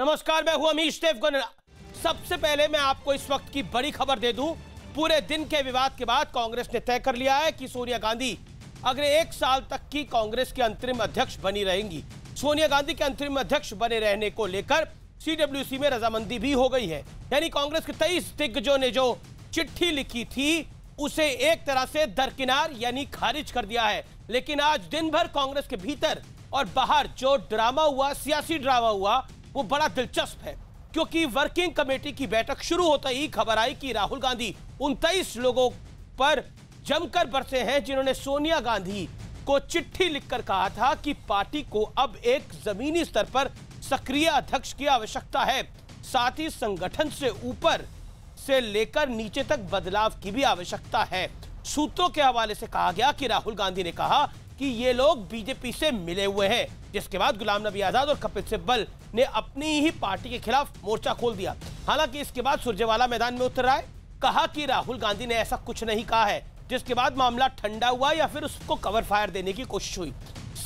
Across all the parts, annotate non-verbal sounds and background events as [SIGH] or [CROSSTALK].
नमस्कार मैं हूं अमीश देवगन सबसे पहले मैं आपको इस वक्त की बड़ी खबर दे दूं पूरे दिन के विवाद के बाद कांग्रेस ने तय कर लिया है कि सोनिया गांधी अगले एक साल तक की कांग्रेस के अंतरिम अध्यक्ष बनी रहेंगी सोनिया गांधी के अंतरिम अध्यक्ष बने रहने को लेकर सीडब्ल्यूसी में रजामंदी भी हो गई है यानी कांग्रेस के तेईस दिग्गजों ने जो चिट्ठी लिखी थी उसे एक तरह से दरकिनार यानी खारिज कर दिया है लेकिन आज दिन भर कांग्रेस के भीतर और बाहर जो ड्रामा हुआ सियासी ड्रामा हुआ वो बड़ा दिलचस्प है क्योंकि वर्किंग कमेटी की बैठक शुरू होते ही खबर आई कि राहुल गांधी उनतीस लोगों पर जमकर बरसे हैं जिन्होंने सोनिया गांधी को चिट्ठी लिखकर कहा था कि पार्टी को अब एक जमीनी स्तर पर सक्रिय अध्यक्ष की आवश्यकता है साथ ही संगठन से ऊपर से लेकर नीचे तक बदलाव की भी आवश्यकता है सूत्रों के हवाले से कहा गया कि राहुल गांधी ने कहा कि ये लोग बीजेपी से मिले हुए हैं जिसके बाद गुलाम नबी आजाद और कपिल सिब्बल ने अपनी ही पार्टी के खिलाफ मोर्चा खोल दिया हालांकि इसके बाद सुरजेवाला मैदान में उतर आए कहा कि राहुल गांधी ने ऐसा कुछ नहीं कहा है जिसके बाद मामला ठंडा हुआ या फिर उसको कवर फायर देने की कोशिश हुई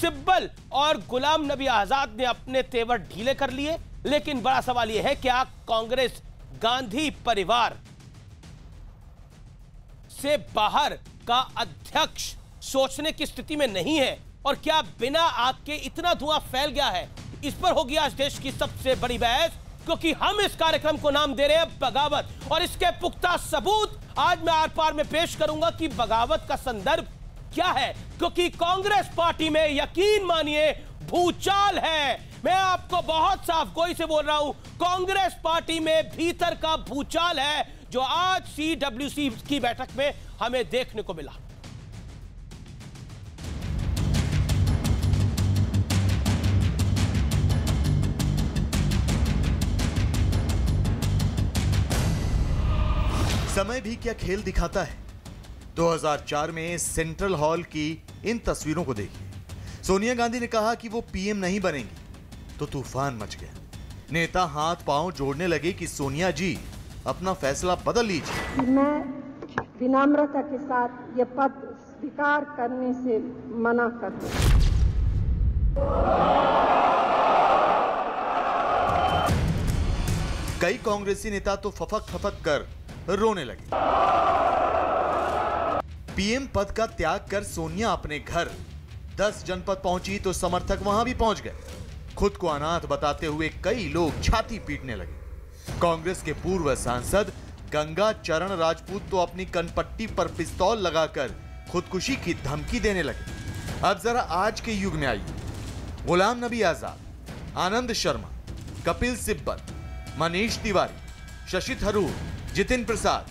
सिब्बल और गुलाम नबी आजाद ने अपने तेवर ढीले कर लिए लेकिन बड़ा सवाल यह है क्या कांग्रेस गांधी परिवार से बाहर का अध्यक्ष सोचने की स्थिति में नहीं है और क्या बिना आग के इतना धुआं फैल गया है इस पर होगी आज देश की सबसे बड़ी बहस क्योंकि हम इस कार्यक्रम को नाम दे रहे हैं बगावत और इसके पुख्ता सबूत आज मैं आर पार में पेश करूंगा कि बगावत का संदर्भ क्या है क्योंकि कांग्रेस पार्टी में यकीन मानिए भूचाल है मैं आपको बहुत साफ गोई से बोल रहा हूं कांग्रेस पार्टी में भीतर का भूचाल है जो आज सी की बैठक में हमें देखने को मिला समय भी क्या खेल दिखाता है 2004 में सेंट्रल हॉल की इन तस्वीरों को देखिए सोनिया गांधी ने कहा कि वो पीएम नहीं बनेंगी तो तूफान मच गया नेता हाथ पांव जोड़ने लगे कि सोनिया जी अपना फैसला बदल लीजिए मैं विनम्रता के साथ ये पद स्वीकार करने से मना कर कई कांग्रेसी नेता तो फफक फफक कर रोने लगी पीएम पद का त्याग कर सोनिया अपने घर दस जनपद पहुंची तो समर्थक वहां भी पहुंच गए खुद को अनाथ बताते हुए कई लोग छाती पीटने लगे कांग्रेस के पूर्व सांसद गंगा चरण राजपूत तो अपनी कनपट्टी पर पिस्तौल लगाकर खुदकुशी की धमकी देने लगे अब जरा आज के युग में आइए गुलाम नबी आजाद आनंद शर्मा कपिल सिब्बल मनीष तिवारी शशि थरूर जितिन प्रसाद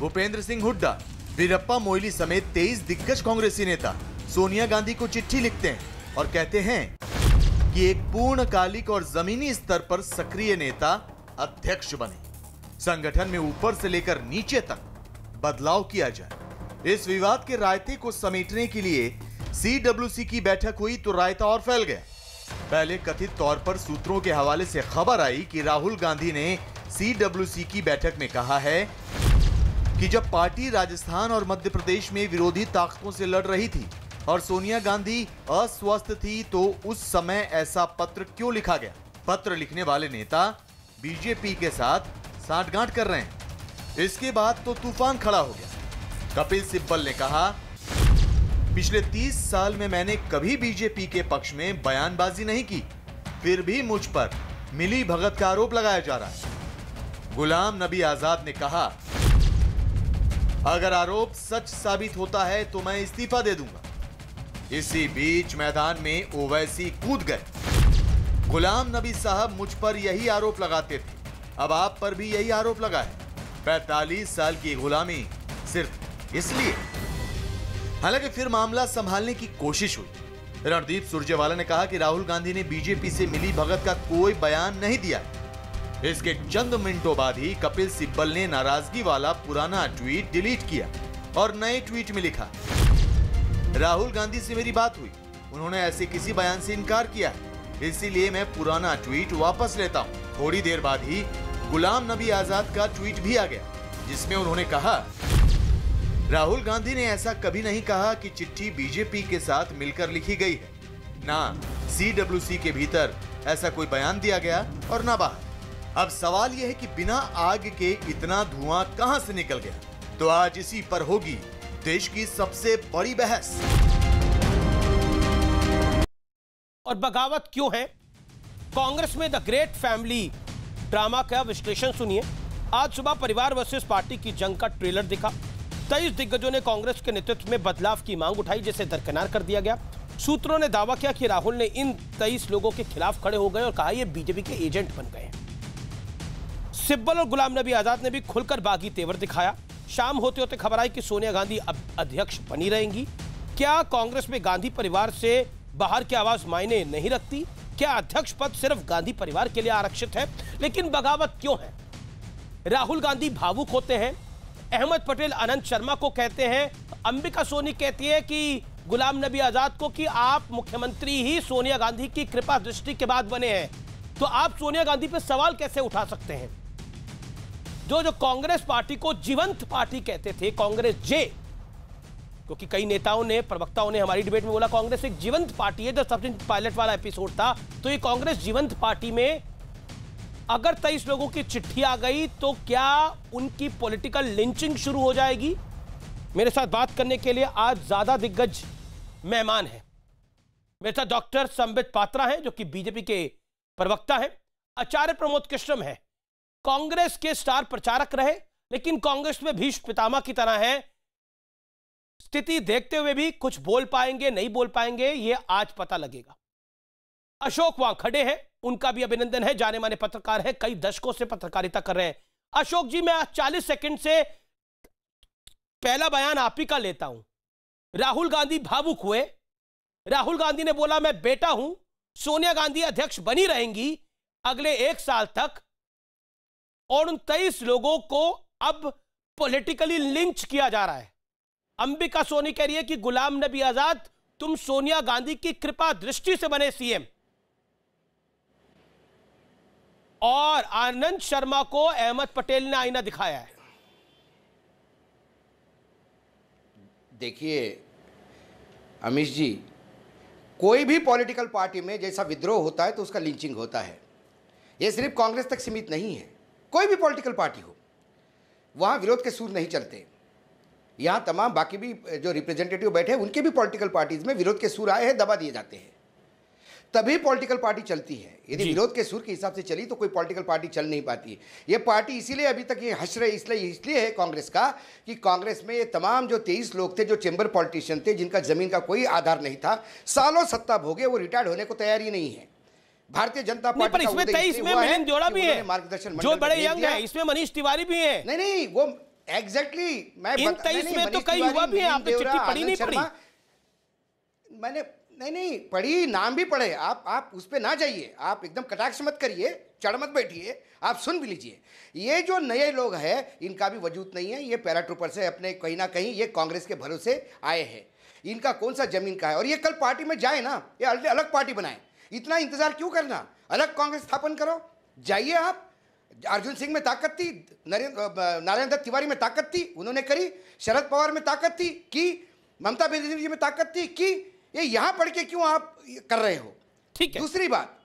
भूपेंद्र सिंह हुड्डा वीरप्पा मोइली समेत तेईस दिग्गज कांग्रेसी नेता सोनिया गांधी को चिट्ठी लिखते हैं और कहते हैं कि एक पूर्णकालिक और जमीनी स्तर पर सक्रिय नेता अध्यक्ष बने संगठन में ऊपर से लेकर नीचे तक बदलाव किया जाए इस विवाद के रायते को समेटने के लिए सीडब्ल्यूसी की बैठक हुई तो रायता और फैल गया पहले कथित तौर पर सूत्रों के हवाले से खबर आई कि राहुल गांधी ने सीडब्ल्यूसी की बैठक में कहा है कि जब पार्टी राजस्थान और मध्य प्रदेश में विरोधी ताकतों से लड़ रही थी और सोनिया गांधी अस्वस्थ थी तो उस समय ऐसा पत्र क्यों लिखा गया पत्र लिखने वाले नेता बीजेपी के साथ साठगांठ कर रहे हैं इसके बाद तो तूफान खड़ा हो गया कपिल सिब्बल ने कहा पिछले 30 साल में मैंने कभी बीजेपी के पक्ष में बयानबाजी नहीं की फिर भी मुझ पर मिली भगत का आरोप लगाया जा रहा है गुलाम नबी आजाद ने कहा अगर आरोप सच साबित होता है तो मैं इस्तीफा दे दूंगा इसी बीच मैदान में ओवैसी कूद गए गुलाम नबी साहब मुझ पर यही आरोप लगाते थे अब आप पर भी यही आरोप लगा है पैतालीस साल की गुलामी सिर्फ इसलिए हालांकि फिर मामला संभालने की कोशिश हुई रणदीप सुरजेवाला ने कहा कि राहुल गांधी ने बीजेपी से मिली भगत का कोई बयान नहीं दिया है इसके चंद मिनटों बाद ही कपिल सिब्बल ने नाराजगी वाला पुराना ट्वीट डिलीट किया और नए ट्वीट में लिखा राहुल गांधी से मेरी बात हुई उन्होंने ऐसे किसी बयान से इनकार किया है इसीलिए मैं पुराना ट्वीट वापस लेता हूँ थोड़ी देर बाद ही गुलाम नबी आजाद का ट्वीट भी आ गया जिसमें उन्होंने कहा राहुल गांधी ने ऐसा कभी नहीं कहा कि चिट्ठी बीजेपी के साथ मिलकर लिखी गई है ना सी के भीतर ऐसा कोई बयान दिया गया और ना बाहर अब सवाल यह है कि बिना आग के इतना धुआं कहां से निकल गया तो आज इसी पर होगी देश की सबसे बड़ी बहस और बगावत क्यों है कांग्रेस में द ग्रेट फैमिली ड्रामा का विश्लेषण सुनिए आज सुबह परिवार वर्सेस पार्टी की जंग का ट्रेलर दिखा तेईस दिग्गजों ने कांग्रेस के नेतृत्व में बदलाव की मांग उठाई जिसे दरकिनार कर दिया गया सूत्रों ने दावा किया कि राहुल ने इन तेईस लोगों के खिलाफ खड़े हो गए और कहा ये बीजेपी के एजेंट बन गए हैं सिब्बल और गुलाम नबी आजाद ने भी खुलकर बागी तेवर दिखाया शाम होते होते खबर आई कि सोनिया गांधी अब अध्यक्ष बनी रहेंगी क्या कांग्रेस में गांधी परिवार से बाहर की आवाज मायने नहीं रखती क्या अध्यक्ष पद सिर्फ गांधी परिवार के लिए आरक्षित है लेकिन बगावत क्यों है राहुल गांधी भावुक होते हैं अहमद पटेल अनंत शर्मा को कहते हैं अंबिका सोनी कहती है कि गुलाम नबी आजाद को कि आप मुख्यमंत्री ही सोनिया गांधी की कृपा दृष्टि के बाद बने हैं तो आप सोनिया गांधी पर सवाल कैसे उठा सकते हैं जो जो कांग्रेस पार्टी को जीवंत पार्टी कहते थे कांग्रेस जे क्योंकि कई नेताओं ने प्रवक्ताओं ने हमारी डिबेट में बोला कांग्रेस एक जीवंत पार्टी है जब सचिन पायलट वाला एपिसोड था तो ये कांग्रेस जीवंत पार्टी में अगर तेईस लोगों की चिट्ठी आ गई तो क्या उनकी पॉलिटिकल लिंचिंग शुरू हो जाएगी मेरे साथ बात करने के लिए आज ज्यादा दिग्गज मेहमान है मेरे साथ डॉक्टर संबित पात्रा है जो कि बीजेपी के प्रवक्ता है आचार्य प्रमोद कृष्णम है कांग्रेस के स्टार प्रचारक रहे लेकिन कांग्रेस में भीष्म पितामह की तरह है स्थिति देखते हुए भी कुछ बोल पाएंगे नहीं बोल पाएंगे ये आज पता लगेगा अशोक वहां खड़े हैं उनका भी अभिनंदन है जाने माने पत्रकार हैं कई दशकों से पत्रकारिता कर रहे हैं अशोक जी मैं आज चालीस सेकंड से पहला बयान आप ही का लेता हूं राहुल गांधी भावुक हुए राहुल गांधी ने बोला मैं बेटा हूं सोनिया गांधी अध्यक्ष बनी रहेंगी अगले एक साल तक और उन तेईस लोगों को अब पॉलिटिकली लिंच किया जा रहा है अंबिका सोनी कह रही है कि गुलाम नबी आजाद तुम सोनिया गांधी की कृपा दृष्टि से बने सीएम और आनंद शर्मा को अहमद पटेल ने आईना दिखाया है देखिए अमीश जी कोई भी पॉलिटिकल पार्टी में जैसा विद्रोह होता है तो उसका लिंचिंग होता है यह सिर्फ कांग्रेस तक सीमित नहीं है कोई भी पॉलिटिकल पार्टी हो वहाँ विरोध के सूर नहीं चलते यहाँ तमाम बाकी भी जो रिप्रेजेंटेटिव बैठे हैं उनके भी पॉलिटिकल पार्टीज़ में विरोध के सूर आए हैं दबा दिए जाते हैं तभी पॉलिटिकल पार्टी चलती है यदि विरोध के सूर के हिसाब से चली तो कोई पॉलिटिकल पार्टी चल नहीं पाती ये पार्टी इसीलिए अभी तक ये हश्र इसलिए इसलिए है कांग्रेस का कि कांग्रेस में ये तमाम जो तेईस लोग थे जो चेंबर पॉलिटिशियन थे जिनका जमीन का कोई आधार नहीं था सालों सत्ता भोगे वो रिटायर्ड होने को तैयार ही नहीं है भारतीय जनता पार्टी पर इसमें तेईस में महेंद्र जोड़ा भी है मार्गदर्शन जो बड़े यंग है इसमें मनीष तिवारी भी है नहीं नहीं वो एग्जैक्टली मैं इन तेईस में तो कई युवा भी है आपने चिट्ठी पढ़ी नहीं पढ़ी मैंने नहीं नहीं पढ़ी नाम भी पढ़े आप आप उस पर ना जाइए आप एकदम कटाक्ष मत करिए चढ़ मत बैठिए आप सुन भी लीजिए ये जो नए लोग हैं इनका भी वजूद नहीं है ये पैराट्रूपर से अपने कहीं ना कहीं ये कांग्रेस के भरोसे आए हैं इनका कौन सा जमीन का है और ये कल पार्टी में जाए ना ये अलग पार्टी बनाएं इतना इंतजार क्यों करना अलग कांग्रेस स्थापन करो जाइए आप अर्जुन सिंह में ताकत थी नारायण दत्त तिवारी में ताकत थी उन्होंने करी शरद पवार में ताकत थी कि ममता बनर्जी जी में ताकत थी कि ये यहां पढ़ के क्यों आप कर रहे हो ठीक है दूसरी बात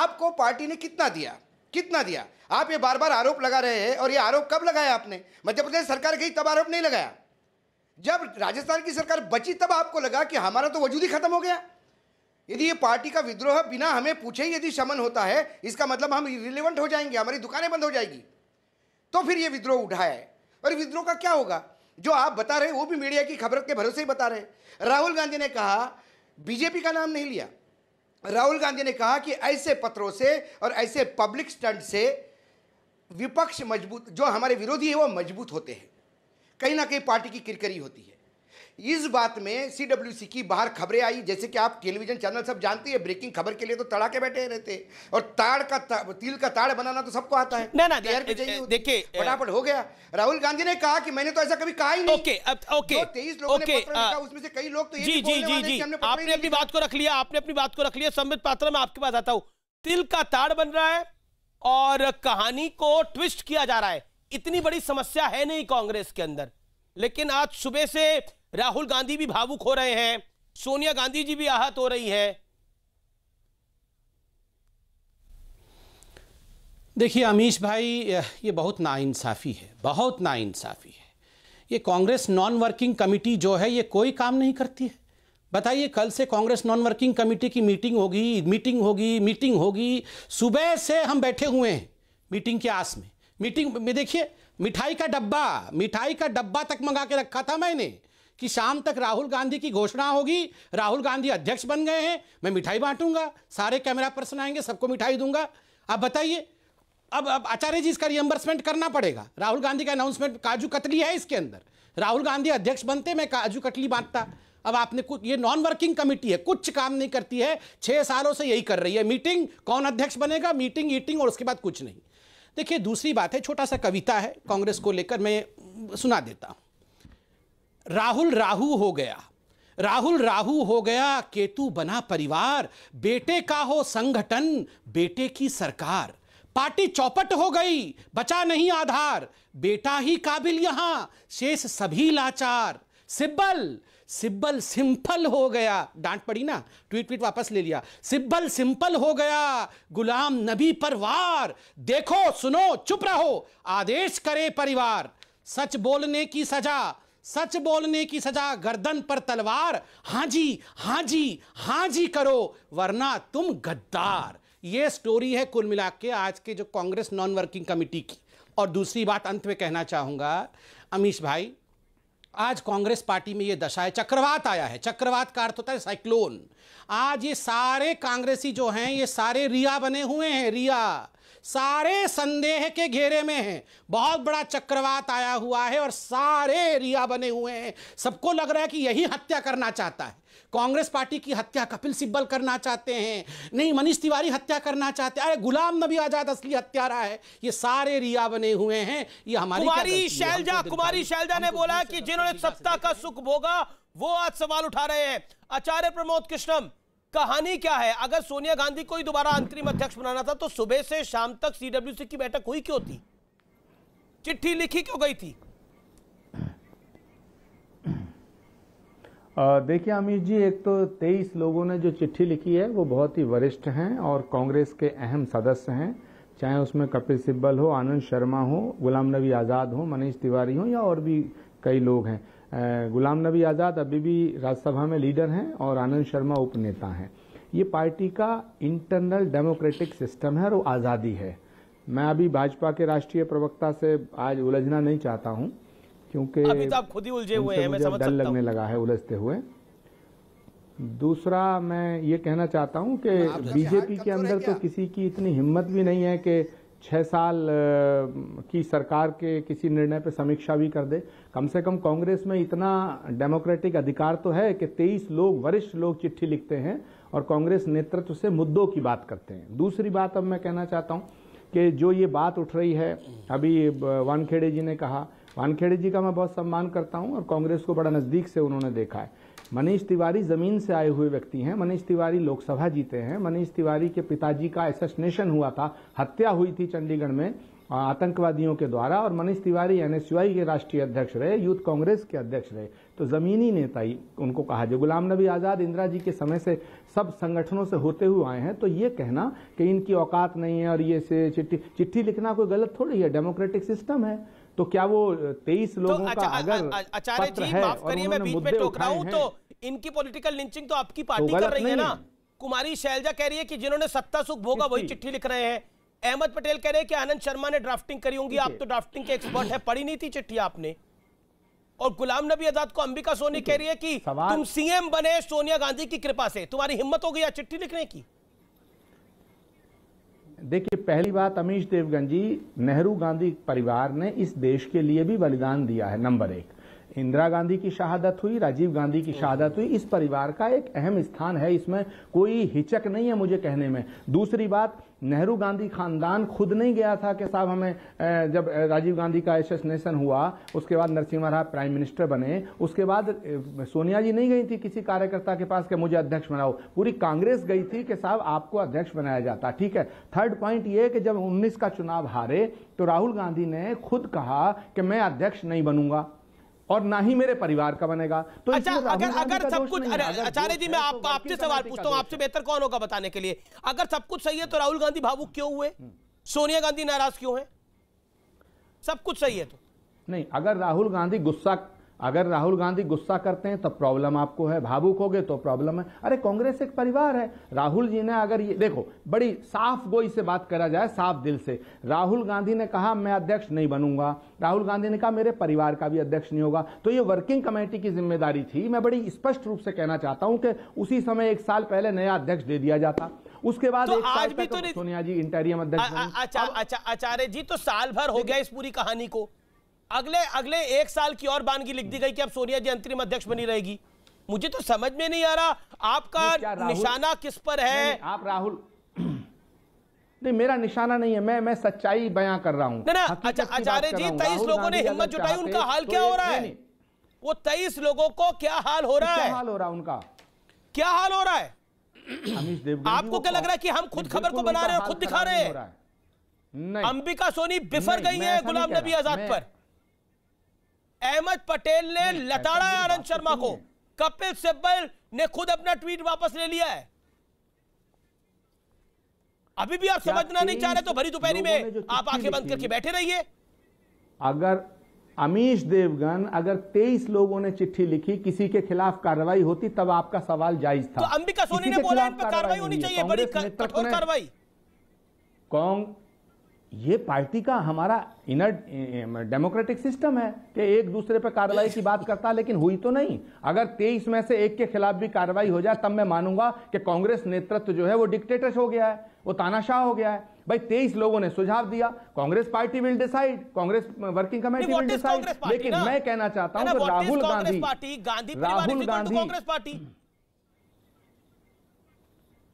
आपको पार्टी ने कितना दिया कितना दिया आप ये बार बार आरोप लगा रहे हैं और ये आरोप कब लगाया आपने मध्य प्रदेश सरकार गई तब आरोप नहीं लगाया जब राजस्थान की सरकार बची तब आपको लगा कि हमारा तो वजूद ही खत्म हो गया यदि ये पार्टी का विद्रोह बिना हमें पूछे ही यदि शमन होता है इसका मतलब हम रिलेवेंट हो जाएंगे हमारी दुकानें बंद हो जाएगी तो फिर ये विद्रोह उठाया है और विद्रोह का क्या होगा जो आप बता रहे वो भी मीडिया की खबर के भरोसे ही बता रहे राहुल गांधी ने कहा बीजेपी का नाम नहीं लिया राहुल गांधी ने कहा कि ऐसे पत्रों से और ऐसे पब्लिक स्टंट से विपक्ष मजबूत जो हमारे विरोधी है वो मजबूत होते हैं कहीं ना कहीं पार्टी की किरकरी होती है इस बात में सी डब्ल्यू सी की बाहर खबरें आई जैसे कि आप टेलीविजन चैनल सब जानती है ब्रेकिंग खबर के लिए तो तड़ा के बैठे रहते और ताड़ का ता, तील का ताड़ बनाना तो सबको आता है ना ना देखिए फटाफट हो गया राहुल गांधी ने कहा कि मैंने तो ऐसा कभी कहा ही नहीं ओके अब ओके तेईस लोग ने उसमें से कई लोग तो जी जी जी जी आपने अपनी बात को रख लिया आपने अपनी बात को रख लिया संबित पात्र मैं आपके पास आता हूँ तिल का ताड़ बन रहा है और कहानी को ट्विस्ट किया जा रहा है इतनी बड़ी समस्या है नहीं कांग्रेस के अंदर लेकिन आज सुबह से राहुल गांधी भी भावुक हो रहे हैं सोनिया गांधी जी भी आहत हो रही हैं देखिए अमीश भाई ये बहुत नाइंसाफ़ी है बहुत नाइंसाफ़ी है ये कांग्रेस नॉन वर्किंग कमेटी जो है ये कोई काम नहीं करती है बताइए कल से कांग्रेस नॉन वर्किंग कमेटी की मीटिंग होगी मीटिंग होगी मीटिंग होगी सुबह से हम बैठे हुए हैं मीटिंग के आस में मीटिंग में देखिए मिठाई का डब्बा मिठाई का डब्बा तक मंगा के रखा था मैंने कि शाम तक राहुल गांधी की घोषणा होगी राहुल गांधी अध्यक्ष बन गए हैं मैं मिठाई बांटूंगा सारे कैमरा पर्सन आएंगे सबको मिठाई दूंगा आप बताइए अब अब आचार्य जी इसका रियम्बर्समेंट करना पड़ेगा राहुल गांधी का अनाउंसमेंट काजू कतली है इसके अंदर राहुल गांधी अध्यक्ष बनते मैं काजू कतली बांटता अब आपने कुछ ये नॉन वर्किंग कमेटी है कुछ काम नहीं करती है छः सालों से यही कर रही है मीटिंग कौन अध्यक्ष बनेगा मीटिंग ईटिंग और उसके बाद कुछ नहीं देखिए दूसरी बात है छोटा सा कविता है कांग्रेस को लेकर मैं सुना देता हूँ राहुल राहु हो गया राहुल राहु हो गया केतु बना परिवार बेटे का हो संगठन बेटे की सरकार पार्टी चौपट हो गई बचा नहीं आधार बेटा ही काबिल यहां शेष सभी लाचार सिब्बल सिब्बल सिंपल हो गया डांट पड़ी ना ट्वीट ट्वीट वापस ले लिया सिब्बल सिंपल हो गया गुलाम नबी पर वार देखो सुनो चुप रहो आदेश करे परिवार सच बोलने की सजा सच बोलने की सजा गर्दन पर तलवार हाँ जी हाँ जी हाँ जी करो वरना तुम गद्दार ये स्टोरी है कुल मिला के आज के जो कांग्रेस नॉन वर्किंग कमेटी की और दूसरी बात अंत में कहना चाहूंगा अमीश भाई आज कांग्रेस पार्टी में ये दशा है चक्रवात आया है चक्रवात का अर्थ होता है साइक्लोन आज ये सारे कांग्रेसी जो हैं ये सारे रिया बने हुए हैं रिया सारे संदेह के घेरे में हैं बहुत बड़ा चक्रवात आया हुआ है और सारे रिया बने हुए हैं सबको लग रहा है कि यही हत्या करना चाहता है कांग्रेस पार्टी की हत्या कपिल सिब्बल करना चाहते हैं नहीं मनीष तिवारी हत्या करना चाहते हैं अरे गुलाम नबी आजाद असली हत्यारा है ये सारे रिया बने हुए हैं ये हमारी कुमारी शैलजा कुमारी शैलजा ने बोला कि जिन्होंने सत्ता का सुख भोगा वो आज सवाल उठा रहे हैं आचार्य प्रमोद कृष्णम कहानी क्या है अगर सोनिया गांधी को ही दोबारा अंतरिम अध्यक्ष बनाना था तो सुबह से शाम तक सीडब्ल्यूसी की बैठक हुई क्यों थी चिट्ठी लिखी क्यों गई थी देखिए अमित जी एक तो 23 लोगों ने जो चिट्ठी लिखी है वो बहुत ही वरिष्ठ हैं और कांग्रेस के अहम सदस्य हैं चाहे उसमें कपिल सिब्बल हो आनंद शर्मा हो गुलाम नबी आज़ाद हो मनीष तिवारी हो या और भी कई लोग हैं गुलाम नबी आज़ाद अभी भी राज्यसभा में लीडर हैं और आनंद शर्मा उपनेता हैं ये पार्टी का इंटरनल डेमोक्रेटिक सिस्टम है और वो आज़ादी है मैं अभी भाजपा के राष्ट्रीय प्रवक्ता से आज उलझना नहीं चाहता हूँ क्योंकि तो आप खुद ही उलझे हुए हैं मैं डर लगने लगा है उलझते हुए दूसरा मैं ये कहना चाहता हूँ कि बीजेपी के अंदर तो किसी की इतनी हिम्मत भी नहीं है कि छः साल की सरकार के किसी निर्णय पर समीक्षा भी कर दे कम से कम कांग्रेस में इतना डेमोक्रेटिक अधिकार तो है कि 23 लोग वरिष्ठ लोग चिट्ठी लिखते हैं और कांग्रेस नेतृत्व से मुद्दों की बात करते हैं दूसरी बात अब मैं कहना चाहता हूँ कि जो ये बात उठ रही है अभी वानखेड़े जी ने कहा वानखेड़े जी का मैं बहुत सम्मान करता हूँ और कांग्रेस को बड़ा नज़दीक से उन्होंने देखा है मनीष तिवारी ज़मीन से आए हुए व्यक्ति हैं मनीष तिवारी लोकसभा जीते हैं मनीष तिवारी के पिताजी का एसेसनेशन हुआ था हत्या हुई थी चंडीगढ़ में आतंकवादियों के द्वारा और मनीष तिवारी एनएसयूआई के राष्ट्रीय अध्यक्ष रहे यूथ कांग्रेस के अध्यक्ष रहे तो ज़मीनी नेता ही उनको कहा जो गुलाम नबी आज़ाद इंदिरा जी के समय से सब संगठनों से होते हुए आए हैं तो ये कहना कि इनकी औकात नहीं है और ये से चिट्ठी चिट्ठी लिखना कोई गलत थोड़ी है डेमोक्रेटिक सिस्टम है तो क्या वो तेईस तो लोगों तो अच्छा, का अगर आचार्य जी माफ करिए मैं बीच में तो इनकी पॉलिटिकल लिंचिंग तो आपकी तो पार्टी तो कर रही है ना कुमारी शैलजा कह रही है कि जिन्होंने सत्ता सुख भोगा वही चिट्ठी लिख रहे हैं अहमद पटेल कह रहे हैं कि आनंद शर्मा ने ड्राफ्टिंग करी होंगी आप तो ड्राफ्टिंग के एक्सपर्ट है पढ़ी नहीं थी चिट्ठी आपने और गुलाम नबी आजाद को अंबिका सोनी कह रही है कि तुम सीएम बने सोनिया गांधी की कृपा से तुम्हारी हिम्मत हो गई चिट्ठी लिखने की देखिए पहली बात अमीश देवगन जी नेहरू गांधी परिवार ने इस देश के लिए भी बलिदान दिया है नंबर एक इंदिरा गांधी की शहादत हुई राजीव गांधी की शहादत हुई इस परिवार का एक अहम स्थान है इसमें कोई हिचक नहीं है मुझे कहने में दूसरी बात नेहरू गांधी खानदान खुद नहीं गया था कि साहब हमें जब राजीव गांधी का एसेसनेशन हुआ उसके बाद नरसिम्हा राव प्राइम मिनिस्टर बने उसके बाद सोनिया जी नहीं गई थी किसी कार्यकर्ता के पास कि मुझे अध्यक्ष बनाओ पूरी कांग्रेस गई थी कि साहब आपको अध्यक्ष बनाया जाता ठीक है थर्ड पॉइंट ये कि जब उन्नीस का चुनाव हारे तो राहुल गांधी ने खुद कहा कि मैं अध्यक्ष नहीं बनूंगा और ना ही मेरे परिवार का बनेगा तो अच्छा अगर अगर सब कुछ आचार्य जी मैं तो आपको आपसे सवाल पूछता हूँ आपसे बेहतर कौन होगा बताने के लिए अगर सब कुछ सही है तो राहुल गांधी भावुक क्यों हुए हम्म। सोनिया गांधी नाराज क्यों है सब कुछ सही है तो नहीं अगर राहुल गांधी गुस्सा अगर राहुल गांधी गुस्सा करते हैं तो प्रॉब्लम आपको है भावुक हो गए तो प्रॉब्लम है अरे कांग्रेस एक परिवार है राहुल जी ने अगर ये देखो बड़ी साफ गोई से बात करा जाए साफ दिल से राहुल गांधी ने कहा मैं अध्यक्ष नहीं बनूंगा राहुल गांधी ने कहा मेरे परिवार का भी अध्यक्ष नहीं होगा तो ये वर्किंग कमेटी की जिम्मेदारी थी मैं बड़ी स्पष्ट रूप से कहना चाहता हूं कि उसी समय एक साल पहले नया अध्यक्ष दे दिया जाता उसके बाद तो आज भी तो सोनिया जी इंटेरियम अध्यक्ष अच्छा, अच्छा, आचार्य जी तो साल भर हो गया इस पूरी कहानी को अगले अगले एक साल की और बानगी लिख दी गई कि अब सोनिया जी अंतरिम अध्यक्ष बनी रहेगी मुझे तो समझ में नहीं आ रहा आपका निशाना किस पर है नहीं, आप राहुल नहीं मेरा निशाना नहीं है मैं मैं सच्चाई बयां कर रहा अच्छा आचार्य जी तेईस लोगों ने हिम्मत जुटाई उनका हाल तो क्या हो रहा है वो तेईस लोगों को क्या हाल हो रहा है हाल हो रहा है उनका क्या हाल हो रहा है आपको क्या लग रहा है कि हम खुद खबर को बना रहे हैं खुद दिखा रहे हैं अंबिका सोनी बिफर गई है गुलाम नबी आजाद पर अहमद पटेल ने लताड़ा आनंद तो शर्मा को कपिल सिब्बल ने खुद अपना ट्वीट वापस ले लिया है अभी भी आप समझना नहीं चाह रहे तो भरी दोपहरी में आप आंखें बंद करके बैठे रहिए अगर अमीश देवगन अगर तेईस लोगों ने चिट्ठी लिखी किसी के खिलाफ कार्रवाई होती तब आपका सवाल जायज था तो अंबिका सोनी ने बोला कार्रवाई होनी चाहिए बड़ी कठोर कार्रवाई ये पार्टी का हमारा इनर डेमोक्रेटिक सिस्टम है कि एक दूसरे पर कार्रवाई की बात करता लेकिन हुई तो नहीं अगर तेईस में से एक के खिलाफ भी कार्रवाई हो जाए तब मैं मानूंगा कि कांग्रेस नेतृत्व जो है वो डिक्टेटर्स हो गया है वो तानाशाह हो गया है भाई तेईस लोगों ने सुझाव दिया Congress party will decide Congress working committee will decide लेकिन मैं कहना चाहता हूं कि राहुल गांधी राहुल गांधी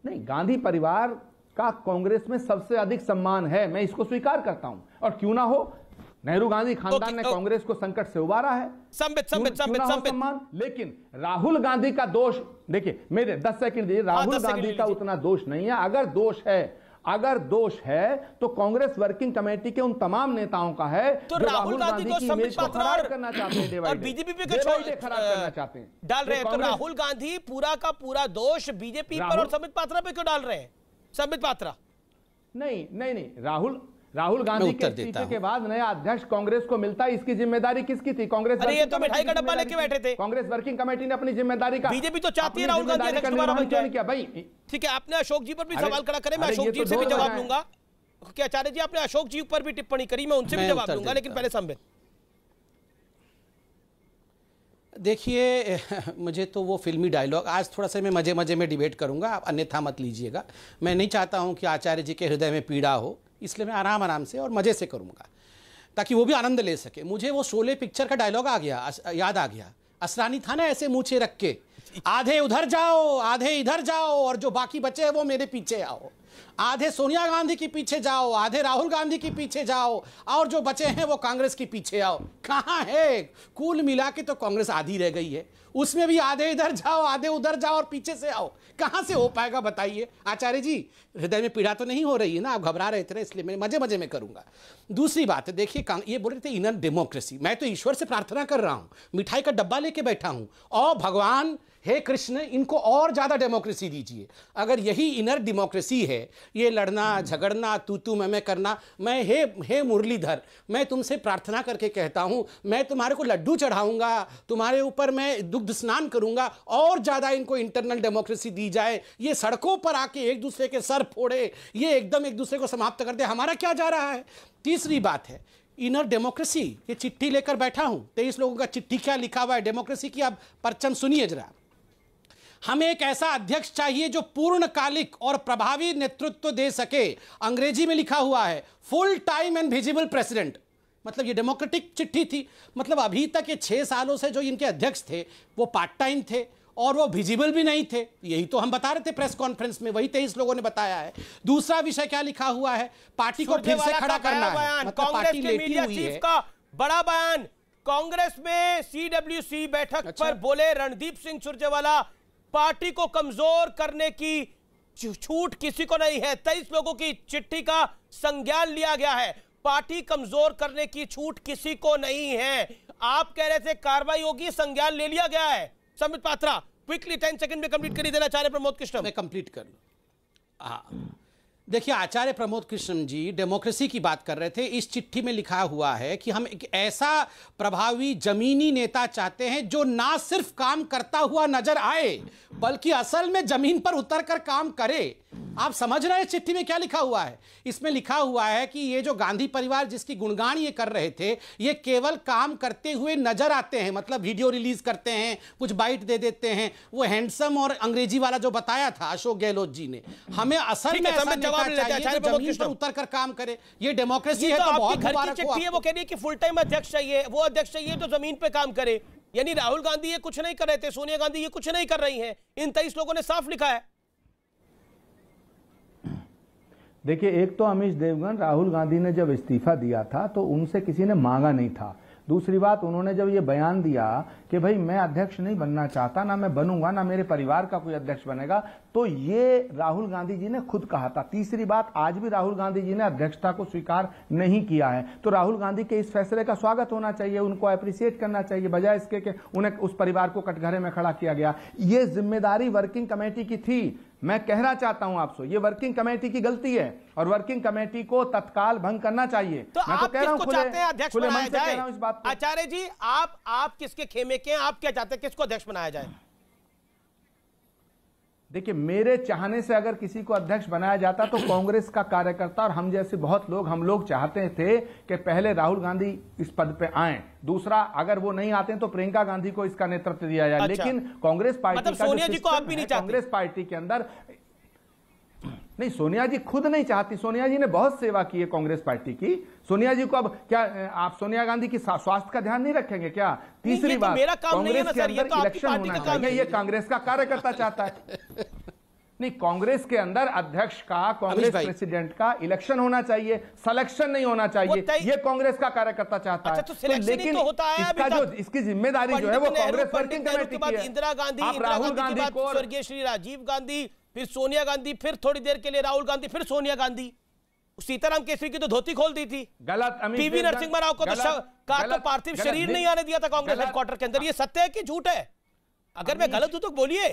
नहीं गांधी परिवार का कांग्रेस में सबसे अधिक सम्मान है मैं इसको स्वीकार करता हूं और क्यों ना हो नेहरू गांधी खानदान okay, ने कांग्रेस को संकट से उबारा है संबित संबित संबित सम्मान लेकिन राहुल गांधी का दोष देखिए मेरे दस सेकंड दीजिए हाँ, राहुल गांधी का उतना दोष नहीं है अगर दोष है अगर दोष है तो कांग्रेस वर्किंग कमेटी के उन तमाम नेताओं का है तो राहुल गांधी को इमेज को खराब करना चाहते हैं और बीजेपी पे खराब करना चाहते हैं डाल तो रहे हैं तो राहुल गांधी पूरा का पूरा दोष बीजेपी पर और समित पात्रा पे क्यों डाल रहे हैं संबित पात्रा नहीं नहीं नहीं राहुल राहुल गांधी के इस्तीफे के बाद नया अध्यक्ष कांग्रेस को मिलता है इसकी जिम्मेदारी किसकी थी कांग्रेस अरे ये तो मिठाई का डब्बा लेके बैठे थे कांग्रेस वर्किंग कमेटी ने अपनी जिम्मेदारी का बीजेपी तो चाहती है राहुल गांधी जाए क्या भाई ठीक है आपने अशोक जी पर भी सवाल खड़ा करें मैं अशोक तो जी से भी जवाब दूंगा क्या आचार्य जी आपने अशोक जी पर भी टिप्पणी करी मैं उनसे भी जवाब दूंगा लेकिन पहले संबित देखिए [LAUGHS] मुझे तो वो फिल्मी डायलॉग आज थोड़ा सा मैं मज़े मज़े में डिबेट करूँगा आप अन्यथा मत लीजिएगा मैं नहीं चाहता हूँ कि आचार्य जी के हृदय में पीड़ा हो इसलिए मैं आराम आराम से और मज़े से करूंगा ताकि वो भी आनंद ले सके मुझे वो शोले पिक्चर का डायलॉग आ गया याद आ गया असरानी था ना ऐसे मुँचे रख के आधे उधर जाओ आधे इधर जाओ और जो बाकी बचे हैं वो मेरे पीछे आओ आधे सोनिया गांधी के पीछे जाओ आधे राहुल गांधी के पीछे जाओ और जो बचे हैं वो कांग्रेस के पीछे आओ कहाँ है कुल मिला के तो कांग्रेस आधी रह गई है उसमें भी आधे इधर जाओ आधे उधर जाओ और पीछे से आओ कहाँ से हो पाएगा बताइए आचार्य जी हृदय में पीड़ा तो नहीं हो रही है ना आप घबरा रहे थे इसलिए मैं मजे मजे में करूंगा दूसरी बात देखिए ये बोल रहे थे इनर डेमोक्रेसी मैं तो ईश्वर से प्रार्थना कर रहा हूँ मिठाई का डब्बा लेके बैठा हूँ और भगवान हे कृष्ण इनको और ज़्यादा डेमोक्रेसी दीजिए अगर यही इनर डेमोक्रेसी है ये लड़ना झगड़ना तू तू मैं मैं करना मैं हे हे मुरलीधर मैं तुमसे प्रार्थना करके कहता हूँ मैं तुम्हारे को लड्डू चढ़ाऊँगा तुम्हारे ऊपर मैं दुग्ध स्नान करूँगा और ज़्यादा इनको इंटरनल डेमोक्रेसी दी जाए ये सड़कों पर आके एक दूसरे के सर फोड़े ये एकदम एक दूसरे को समाप्त कर दे हमारा क्या जा रहा है तीसरी बात है इनर डेमोक्रेसी ये चिट्ठी लेकर बैठा हूं तेईस लोगों का चिट्ठी क्या लिखा हुआ है डेमोक्रेसी की आप परचम सुनिए जरा हमें एक ऐसा अध्यक्ष चाहिए जो पूर्णकालिक और प्रभावी नेतृत्व दे सके अंग्रेजी में लिखा हुआ है full time and visible president मतलब ये डेमोक्रेटिक चिट्ठी थी मतलब अभी तक ये छः सालों से जो इनके अध्यक्ष थे वो पार्ट टाइम थे और वो विजिबल भी नहीं थे यही तो हम बता रहे थे प्रेस कॉन्फ्रेंस में वही तेईस लोगों ने बताया है दूसरा विषय क्या लिखा हुआ है पार्टी को फिर से खड़ा करना है मतलब पार्टी लेटी हुई है बड़ा बयान कांग्रेस में सीडब्ल्यूसी बैठक अच्छा। पर बोले रणदीप सिंह सुरजेवाला पार्टी को कमजोर करने की छूट किसी को नहीं है तेईस लोगों की चिट्ठी का संज्ञान लिया गया है पार्टी कमजोर करने की छूट किसी को नहीं है आप कह रहे थे कार्रवाई होगी संज्ञान ले लिया गया है Sambit Patra quickly ten second में कंप्लीट कर देना चाह रहे प्रमोद कृष्ण मैं कंप्लीट कर लू हाँ देखिए आचार्य प्रमोद कृष्ण जी डेमोक्रेसी की बात कर रहे थे इस चिट्ठी में लिखा हुआ है कि हम एक ऐसा प्रभावी जमीनी नेता चाहते हैं जो ना सिर्फ काम करता हुआ नजर आए बल्कि असल में जमीन पर उतर कर काम करे आप समझ रहे हैं चिट्ठी में क्या लिखा हुआ है इसमें लिखा हुआ है कि ये जो गांधी परिवार जिसकी गुणगान ये कर रहे थे ये केवल काम करते हुए नजर आते हैं मतलब वीडियो रिलीज करते हैं कुछ बाइट दे देते हैं वो हैंडसम और अंग्रेजी वाला जो बताया था अशोक गहलोत जी ने हमें असल में तो जवाब पर उतर कर काम करे ये डेमोक्रेसी है तो तो आपकी घर की चिट्ठी है वो कह रही है कि फुल टाइम अध्यक्ष चाहिए वो अध्यक्ष चाहिए तो जमीन पे काम करे यानी राहुल गांधी ये कुछ नहीं कर रहे थे सोनिया गांधी ये कुछ नहीं कर रही है इन तेईस लोगों ने साफ लिखा है देखिए एक तो अमीश देवगन राहुल गांधी ने जब इस्तीफा दिया था तो उनसे किसी ने मांगा नहीं था दूसरी बात उन्होंने जब ये बयान दिया कि भाई मैं अध्यक्ष नहीं बनना चाहता ना मैं बनूंगा ना मेरे परिवार का कोई अध्यक्ष बनेगा तो ये राहुल गांधी जी ने खुद कहा था तीसरी बात आज भी राहुल गांधी जी ने अध्यक्षता को स्वीकार नहीं किया है तो राहुल गांधी के इस फैसले का स्वागत होना चाहिए उनको अप्रिसिएट करना चाहिए बजाय इसके कि उन्हें उस परिवार को कटघरे में खड़ा किया गया ये जिम्मेदारी वर्किंग कमेटी की थी मैं कहना चाहता हूं आपसे ये वर्किंग कमेटी की गलती है और वर्किंग कमेटी को तत्काल भंग करना चाहिए तो मैं तो आप तो कह रहा हूं हैं अध्यक्ष बनाया जाए आचार्य जी आप आप किसके खेमे के हैं आप क्या चाहते हैं किसको अध्यक्ष बनाया जाए देखिए मेरे चाहने से अगर किसी को अध्यक्ष बनाया जाता तो कांग्रेस का कार्यकर्ता और हम जैसे बहुत लोग हम लोग चाहते थे कि पहले राहुल गांधी इस पद पे आए दूसरा अगर वो नहीं आते तो प्रियंका गांधी को इसका नेतृत्व दिया जाए अच्छा। लेकिन कांग्रेस पार्टी मतलब का सोनिया जी को आप भी नहीं कांग्रेस पार्टी के अंदर नहीं सोनिया जी खुद नहीं चाहती सोनिया जी ने बहुत सेवा की है कांग्रेस पार्टी की सोनिया जी को अब क्या आप सोनिया गांधी की स्वास्थ्य का ध्यान नहीं रखेंगे क्या तो तीसरी बात कांग्रेस के अंदर तो इलेक्शन होना चाहिए ये कांग्रेस का कार्यकर्ता चाहता है नहीं कांग्रेस के अंदर अध्यक्ष का कांग्रेस प्रेसिडेंट का इलेक्शन होना चाहिए सिलेक्शन नहीं होना चाहिए ये कांग्रेस का कार्यकर्ता चाहता अच्छा, तो है तो लेकिन तो होता है इसका जो इसकी जिम्मेदारी जो है वो कांग्रेस वर्किंग कमेटी की है इंदिरा गांधी राहुल गांधी स्वर्गीय श्री राजीव गांधी फिर सोनिया गांधी फिर थोड़ी देर के लिए राहुल गांधी फिर सोनिया गांधी सीताराम केसरी की तो धोती खोल दी थी गलत पीवी नरसिंह राव को तो का तो पार्थिव शरीर नहीं आने दिया था कांग्रेस हेडक्वार्टर के अंदर ये सत्य है कि झूठ है अगर मैं गलत हूं तो बोलिए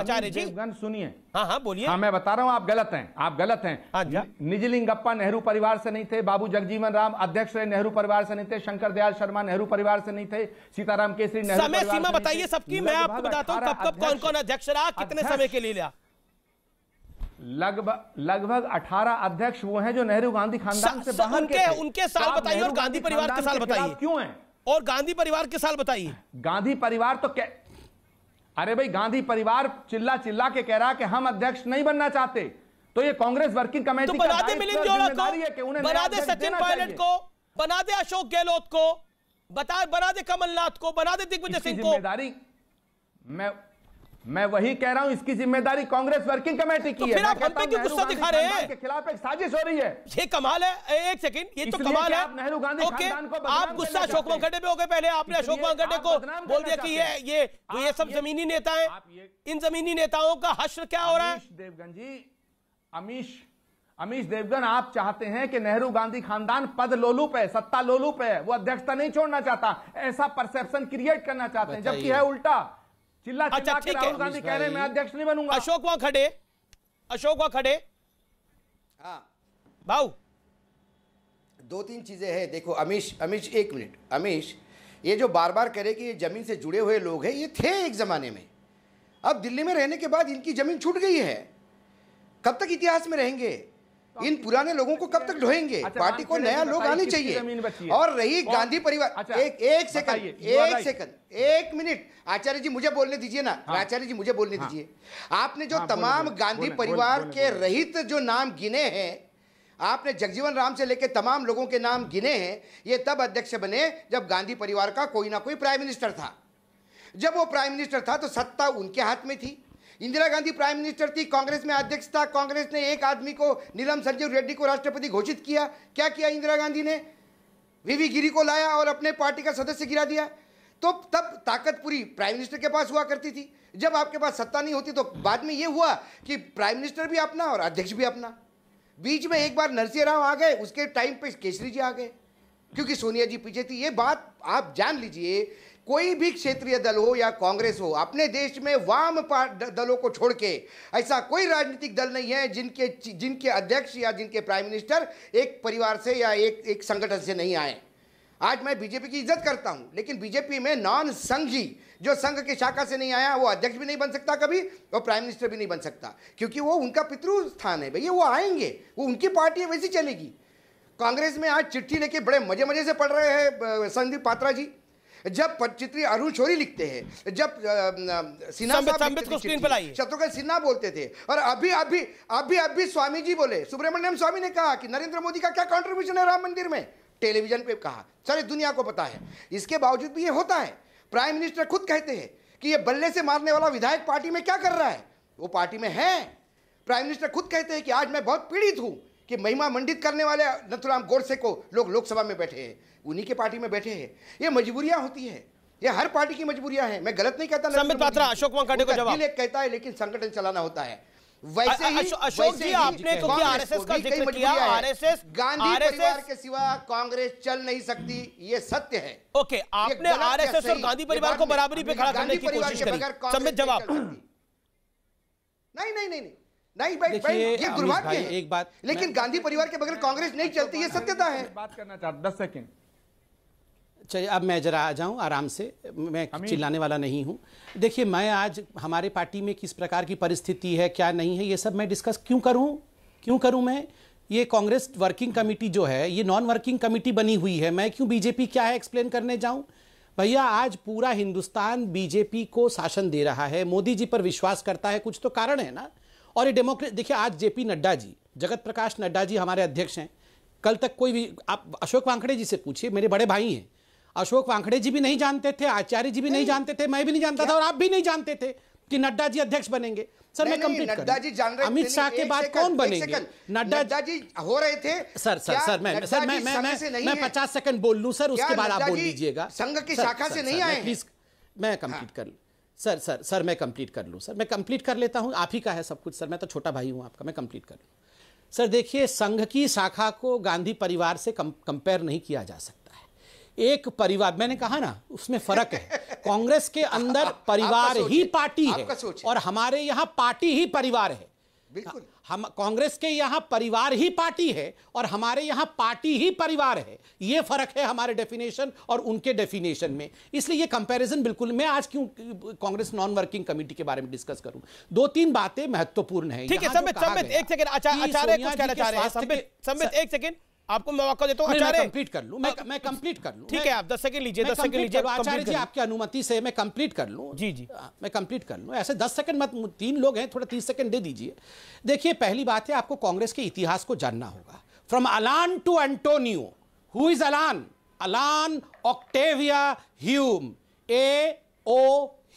आचार्य जी सुनिए हाँ हाँ बोलिए हाँ मैं बता रहा हूँ आप गलत हैं आप गलत हैं हाँ निजलिंगप्पा नेहरू परिवार से नहीं थे बाबू जगजीवन राम अध्यक्ष रहे नेहरू परिवार से नहीं थे शंकर दयाल शर्मा नेहरू परिवार से नहीं थे सीताराम केसरी नेहरू समय सीमा बताइए सबकी मैं तो आपको बताता हूँ कब कब कौन कौन अध्यक्ष रहा कितने समय के लिए लिया लगभग लगभग 18 अध्यक्ष वो हैं जो नेहरू गांधी खानदान से बाहर उनके, के उनके तो साल बताइए और गांधी परिवार के साल बताइए क्यों हैं और गांधी परिवार के साल बताइए गांधी परिवार तो क्या अरे भाई गांधी परिवार चिल्ला चिल्ला के कह रहा कि हम अध्यक्ष नहीं बनना चाहते तो ये कांग्रेस वर्किंग कमेटी तो बना दे मिलिंद जोड़ा को बना दे सचिन पायलट को बना दे अशोक गहलोत को बता बना दे कमलनाथ को बना दे दिग्विजय सिंह को जिम्मेदारी मैं मैं वही कह रहा हूं इसकी जिम्मेदारी कांग्रेस वर्किंग कमेटी की तो है आप हम क्यों गुस्सा दिखा रहे हैं के खिलाफ एक साजिश हो रही है ये कमाल है एक सेकंड ये तो कमाल है नेहरू गांधी ओके आप गुस्सा अशोक वंकटे पे हो गए पहले आपने अशोक वंकटे को बोल दिया कि ये ये सब जमीनी नेता है इन जमीनी नेताओं का हश्र क्या हो रहा है देवगन जी अमीश अमीश देवगन आप चाहते हैं कि नेहरू गांधी खानदान पद लोलूप है सत्ता लोलूप है वो अध्यक्षता नहीं छोड़ना चाहता ऐसा परसेप्शन क्रिएट करना चाहते हैं जबकि है उल्टा चिल्ला अच्छा ठीक है गांधी कह रहे मैं अध्यक्ष नहीं बनूंगा अशोक वहां खड़े अशोक वहां खड़े हाँ भाऊ दो तीन चीजें हैं देखो अमीश अमीश एक मिनट अमीश ये जो बार बार कह रहे कि ये जमीन से जुड़े हुए लोग हैं ये थे एक जमाने में अब दिल्ली में रहने के बाद इनकी जमीन छूट गई है कब तक इतिहास में रहेंगे इन पुराने लोगों को कब तक ढोएंगे अच्छा, पार्टी को नया लोग आने चाहिए और रही गांधी परिवार अच्छा, एक एक सेकंड एक सेकंड एक मिनट आचार्य जी मुझे बोलने दीजिए ना हाँ। आचार्य जी मुझे बोलने हाँ। दीजिए आपने जो हाँ, तमाम गांधी परिवार के रहित जो नाम गिने हैं आपने जगजीवन राम से लेकर तमाम लोगों के नाम गिने हैं ये तब अध्यक्ष बने जब गांधी परिवार का कोई ना कोई प्राइम मिनिस्टर था जब वो प्राइम मिनिस्टर था तो सत्ता उनके हाथ में थी इंदिरा गांधी प्राइम मिनिस्टर थी कांग्रेस में अध्यक्ष था कांग्रेस ने एक आदमी को नीलम संजीव रेड्डी को राष्ट्रपति घोषित किया क्या किया इंदिरा गांधी ने वीवी गिरी को लाया और अपने पार्टी का सदस्य गिरा दिया तो तब ताकत पूरी प्राइम मिनिस्टर के पास हुआ करती थी जब आपके पास सत्ता नहीं होती तो बाद में यह हुआ कि प्राइम मिनिस्टर भी अपना और अध्यक्ष भी अपना बीच में एक बार नरसिंह राव आ गए उसके टाइम पे केसरी जी आ गए क्योंकि सोनिया जी पीछे थी ये बात आप जान लीजिए कोई भी क्षेत्रीय दल हो या कांग्रेस हो अपने देश में वाम दलों को छोड़ के ऐसा कोई राजनीतिक दल नहीं है जिनके जिनके अध्यक्ष या जिनके प्राइम मिनिस्टर एक परिवार से या एक एक संगठन से नहीं आए आज मैं बीजेपी की इज्जत करता हूं लेकिन बीजेपी में नॉन संघी जो संघ की शाखा से नहीं आया वो अध्यक्ष भी नहीं बन सकता कभी और प्राइम मिनिस्टर भी नहीं बन सकता क्योंकि वो उनका पितृ स्थान है भैया वो आएंगे वो उनकी पार्टी है वैसी चलेगी कांग्रेस में आज चिट्ठी लेके बड़े मजे मजे से पढ़ रहे हैं संदीप पात्रा जी जब चित्री अरुण छोरी लिखते हैं जब सिन्हा शत्रुघ्न सिन्हा बोलते थे और अभी अभी अभी अभी स्वामी जी बोले सुब्रमण्यम स्वामी ने कहा कि नरेंद्र मोदी का क्या कॉन्ट्रीब्यूशन है राम मंदिर में टेलीविजन पे कहा सारी दुनिया को पता है इसके बावजूद भी ये होता है प्राइम मिनिस्टर खुद कहते हैं कि ये बल्ले से मारने वाला विधायक पार्टी में क्या कर रहा है वो पार्टी में है प्राइम मिनिस्टर खुद कहते हैं कि आज मैं बहुत पीड़ित हूं कि महिमा मंडित करने वाले नथुराम गोडसे को लोग लोकसभा में बैठे हैं उन्हीं के पार्टी में बैठे हैं ये मजबूरियां होती है ये हर पार्टी की मजबूरियां हैं मैं गलत नहीं कहता संबित पात्रा अशोक वांकाटे को जवाब कहता है लेकिन संगठन चलाना होता है वैसे ही अशोक जी आपने क्योंकि तो आरएसएस का जिक्र किया आरएसएस गांधी परिवार के सिवा कांग्रेस चल नहीं सकती ये सत्य है ओके आपने आरएसएस और गांधी परिवार को बराबरी पे खड़ा करने की कोशिश करी संबित जवाब नहीं नहीं नहीं नहीं भाई भाई ये दुर्भाग्य है एक बात लेकिन गांधी परिवार के बगैर कांग्रेस नहीं चलती ये सत्यता है बात करना चाहता दस सेकेंड चलिए अब मैं जरा आ जाऊं आराम से मैं चिल्लाने वाला नहीं हूं देखिए मैं आज हमारे पार्टी में किस प्रकार की परिस्थिति है क्या नहीं है ये सब मैं डिस्कस क्यों करूं क्यों करूं मैं ये कांग्रेस वर्किंग कमेटी जो है ये नॉन वर्किंग कमेटी बनी हुई है मैं क्यों बीजेपी क्या है एक्सप्लेन करने जाऊँ भैया आज पूरा हिंदुस्तान बीजेपी को शासन दे रहा है मोदी जी पर विश्वास करता है कुछ तो कारण है ना और ये डेमोक्रेट देखिए आज जेपी नड्डा जी जगत प्रकाश नड्डा जी हमारे अध्यक्ष हैं कल तक कोई भी आप अशोक वांकड़े जी से पूछिए मेरे बड़े भाई हैं अशोक वांखड़े जी भी नहीं जानते थे आचार्य जी भी नहीं, नहीं जानते थे मैं भी नहीं जानता क्या? था और आप भी नहीं जानते थे कि नड्डा जी अध्यक्ष बनेंगे सर मैं कंप्लीट नड्डा जी जान रहे अमित शाह के बाद कौन बनेंगे नड्डा जी हो रहे थे सर सर सर मैं सर मैं मैं मैं पचास सेकंड बोल लू सर उसके बाद आप बोल लीजिएगा संघ की शाखा से नहीं आए प्लीज मैं कंप्लीट कर लू सर सर सर मैं कंप्लीट कर लूँ सर मैं कंप्लीट कर लेता हूँ आप ही का है सब कुछ सर मैं तो छोटा भाई हूँ आपका मैं कंप्लीट कर लूँ सर देखिए संघ की शाखा को गांधी परिवार से कंपेयर नहीं किया जा सकता एक परिवार मैंने कहा ना उसमें फर्क है कांग्रेस के अंदर [LAUGHS] तो परिवार ही पार्टी है तो और हमारे यहाँ पार्टी ही परिवार है हम कांग्रेस के यहाँ परिवार ही पार्टी है और हमारे यहाँ पार्टी ही परिवार है ये फर्क है हमारे डेफिनेशन और उनके डेफिनेशन में इसलिए ये कंपैरिजन बिल्कुल मैं आज क्यों कांग्रेस नॉन वर्किंग कमेटी के बारे में डिस्कस करूं दो तीन बातें महत्वपूर्ण है ठीक है एक सेकंड अच्छा कुछ कहना चाह रहे हैं एक सेकंड आपको तो मैं मौका देता हूँ आचार्य कंप्लीट कर लू मैं कंप्लीट कर लू ठीक है आप दस सेकंड लीजिए दस सेकंड लीजिए आचार्य जी आपकी अनुमति से मैं कंप्लीट कर लू जी जी मैं कंप्लीट कर लू ऐसे दस सेकंड मत तीन लोग हैं थोड़ा तीस सेकंड दे दीजिए देखिए पहली बात है आपको कांग्रेस के इतिहास को जानना होगा फ्रॉम अलान to Antonio who is Allan Allan Octavian Hume A O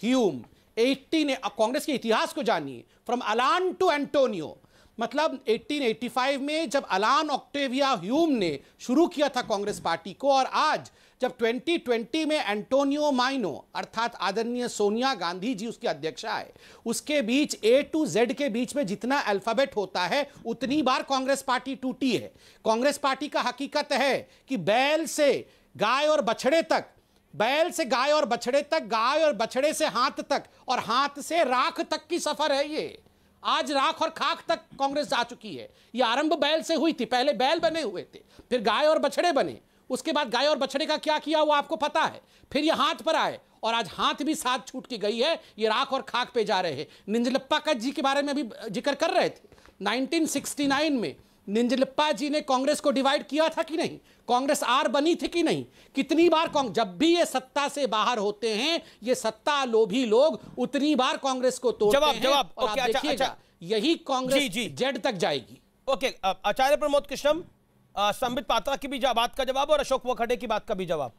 Hume eighty ने कांग्रेस के इतिहास को जानिए फ्रॉम अलान टू एंटोनियो मतलब 1885 में जब अलान ऑक्टेविया ह्यूम ने शुरू किया था कांग्रेस पार्टी को और आज जब 2020 में एंटोनियो माइनो अर्थात आदरणीय सोनिया गांधी जी उसकी अध्यक्षा है उसके बीच ए टू जेड के बीच में जितना अल्फाबेट होता है उतनी बार कांग्रेस पार्टी टूटी है कांग्रेस पार्टी का हकीकत है कि बैल से गाय और बछड़े तक बैल से गाय और बछड़े तक गाय और बछड़े से हाथ तक और हाथ से राख तक की सफर है ये आज राख और खाक तक कांग्रेस जा चुकी है यह आरंभ बैल से हुई थी पहले बैल बने हुए थे फिर गाय और बछड़े बने उसके बाद गाय और बछड़े का क्या किया वो आपको पता है फिर ये हाथ पर आए और आज हाथ भी साथ छूट के गई है ये राख और खाक पे जा रहे हैं निंजलप्पा का जी के बारे में अभी जिक्र कर रहे थे 1969 में निंजलप्पा जी ने कांग्रेस को डिवाइड किया था कि नहीं कांग्रेस आर बनी थी कि नहीं कितनी बार जब भी ये सत्ता से बाहर होते हैं ये सत्ता लोभी लोग उतनी बार कांग्रेस को तोड़ते जवाब, जवाब, ओके, अच्छा, अच्छा, यही कांग्रेस जेड तक जाएगी ओके आचार्य प्रमोद कृष्ण संबित पात्रा की भी बात का जवाब और अशोक वखडे की बात का भी जवाब